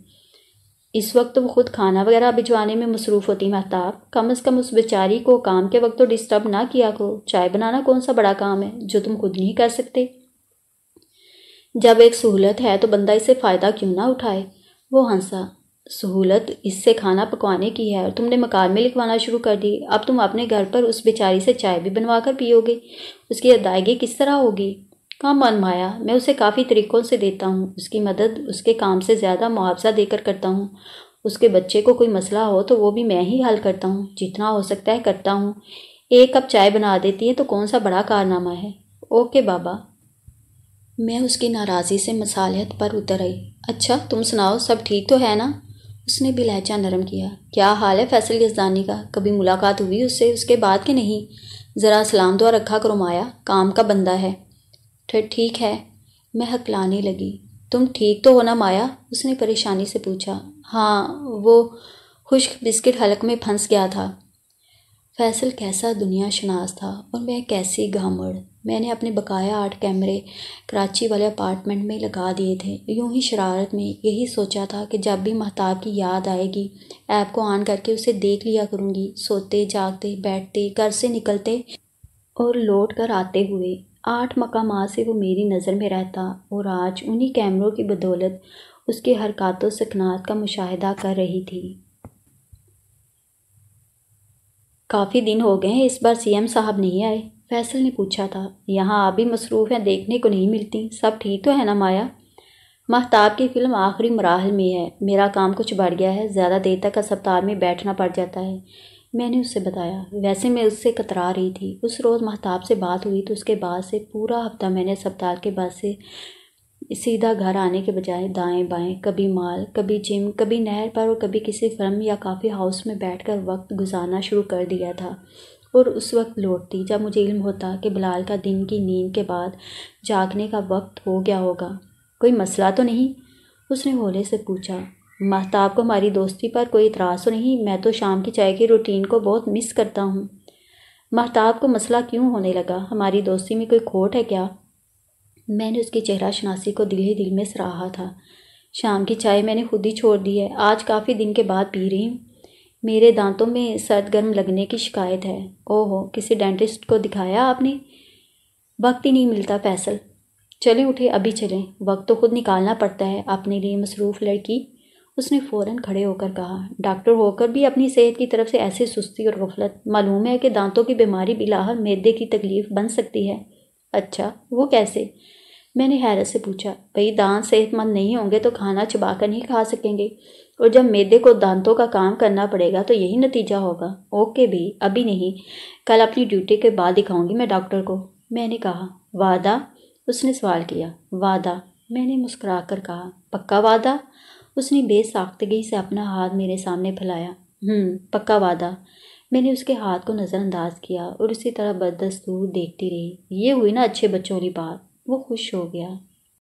इस वक्त तो वो खुद खाना वगैरह भिजवाने में मसरूफ़ होती महताब कम अज़ कम उस बेचारी को काम के वक्त तो डिस्टर्ब ना किया करो चाय बनाना कौन सा बड़ा काम है जो तुम खुद नहीं कर सकते जब एक सहूलत है तो बंदा इससे फ़ायदा क्यों ना उठाए वो हंसा सहूलत इससे खाना पकवाने की है और तुमने मकान में लिखवाना शुरू कर दी अब तुम अपने घर पर उस बेचारी से चाय भी बनवा कर पियोगे उसकी अदायगी किस तरह होगी काम हाँ, मन माया मैं उसे काफ़ी तरीक़ों से देता हूँ उसकी मदद उसके काम से ज़्यादा मुआवजा देकर करता हूँ उसके बच्चे को कोई मसला हो तो वो भी मैं ही हल करता हूँ जितना हो सकता है करता हूँ एक कप चाय बना देती है तो कौन सा बड़ा कारनामा है ओके बाबा मैं उसकी नाराज़ी से मसालियत पर उतर आई अच्छा तुम सुनाओ सब ठीक तो है ना उसने भी लहजा नरम किया क्या हाल है फैसल यजदानी का कभी मुलाकात हुई उससे उसके बाद के नहीं ज़रा सलाम दुआ रखा करो माया काम का बंदा है फिर ठीक है मैं हकलाने लगी तुम ठीक तो हो ना माया उसने परेशानी से पूछा हाँ वो खुश्क बिस्किट हलक में फंस गया था फैसल कैसा दुनिया शनाज था और मैं कैसी घामड़ मैंने अपने बकाया आठ कैमरे कराची वाले अपार्टमेंट में लगा दिए थे यूं ही शरारत में यही सोचा था कि जब भी महताब की याद आएगी ऐप को ऑन करके उसे देख लिया करूँगी सोते जागते बैठते घर से निकलते और लौट कर आते हुए आठ मकामा से वो मेरी नज़र में रहता और आज उन्हीं कैमरों की बदौलत उसके हरकत सकनात का मुशाहिदा कर रही थी काफ़ी दिन हो गए हैं इस बार सीएम साहब नहीं आए फैसल ने पूछा था यहाँ आप भी मसरूफ़ हैं देखने को नहीं मिलती सब ठीक तो है ना माया महताब की फ़िल्म आखिरी मराहल में है मेरा काम कुछ बढ़ गया है ज़्यादा देर तक अस्पताल में बैठना पड़ जाता है मैंने उससे बताया वैसे मैं उससे कतरा रही थी उस रोज़ महताब से बात हुई तो उसके बाद से पूरा हफ्ता मैंने सप्ताह के बाद से सीधा घर आने के बजाय दाएं बाएं कभी माल कभी जिम कभी नहर पर और कभी किसी फर्म या काफ़ी हाउस में बैठकर वक्त गुजारना शुरू कर दिया था और उस वक्त लौटती जब मुझे इल्म होता कि बिलाल का दिन की नींद के बाद जागने का वक्त हो गया होगा कोई मसला तो नहीं उसने होले से पूछा महताब को हमारी दोस्ती पर कोई इतराज़ तो नहीं मैं तो शाम की चाय की रूटीन को बहुत मिस करता हूँ महताब को मसला क्यों होने लगा हमारी दोस्ती में कोई खोट है क्या मैंने उसकी चेहरा शनासी को दिल ही दिल में सराहा था शाम की चाय मैंने खुद ही छोड़ दी है आज काफ़ी दिन के बाद पी रही हूँ मेरे दांतों में सर्द गर्म लगने की शिकायत है ओहो किसी डेंटिस्ट को दिखाया आपने वक्त ही नहीं मिलता फैसल चलें उठे अभी चलें वक्त तो खुद निकालना पड़ता है अपने लिए मसरूफ़ लड़की उसने फ़ौरन खड़े होकर कहा डॉक्टर होकर भी अपनी सेहत की तरफ से ऐसी सुस्ती और गफलत मालूम है कि दांतों की बीमारी लाहर मैदे की तकलीफ़ बन सकती है अच्छा वो कैसे मैंने हैरत से पूछा भई दांत सेहतमंद नहीं होंगे तो खाना चबा कर नहीं खा सकेंगे और जब मैदे को दांतों का काम करना पड़ेगा तो यही नतीजा होगा ओके भी अभी नहीं कल अपनी ड्यूटी के बाद दिखाऊंगी मैं डॉक्टर को मैंने कहा वादा उसने सवाल किया वादा मैंने मुस्करा कर कहा पक्का वादा उसने बेसाख्तगी से अपना हाथ मेरे सामने फैलाया हम्म, पक्का वादा मैंने उसके हाथ को नज़रअंदाज किया और उसी तरह बददस्तूर देखती रही ये हुई ना अच्छे बच्चों वाली बात वो खुश हो गया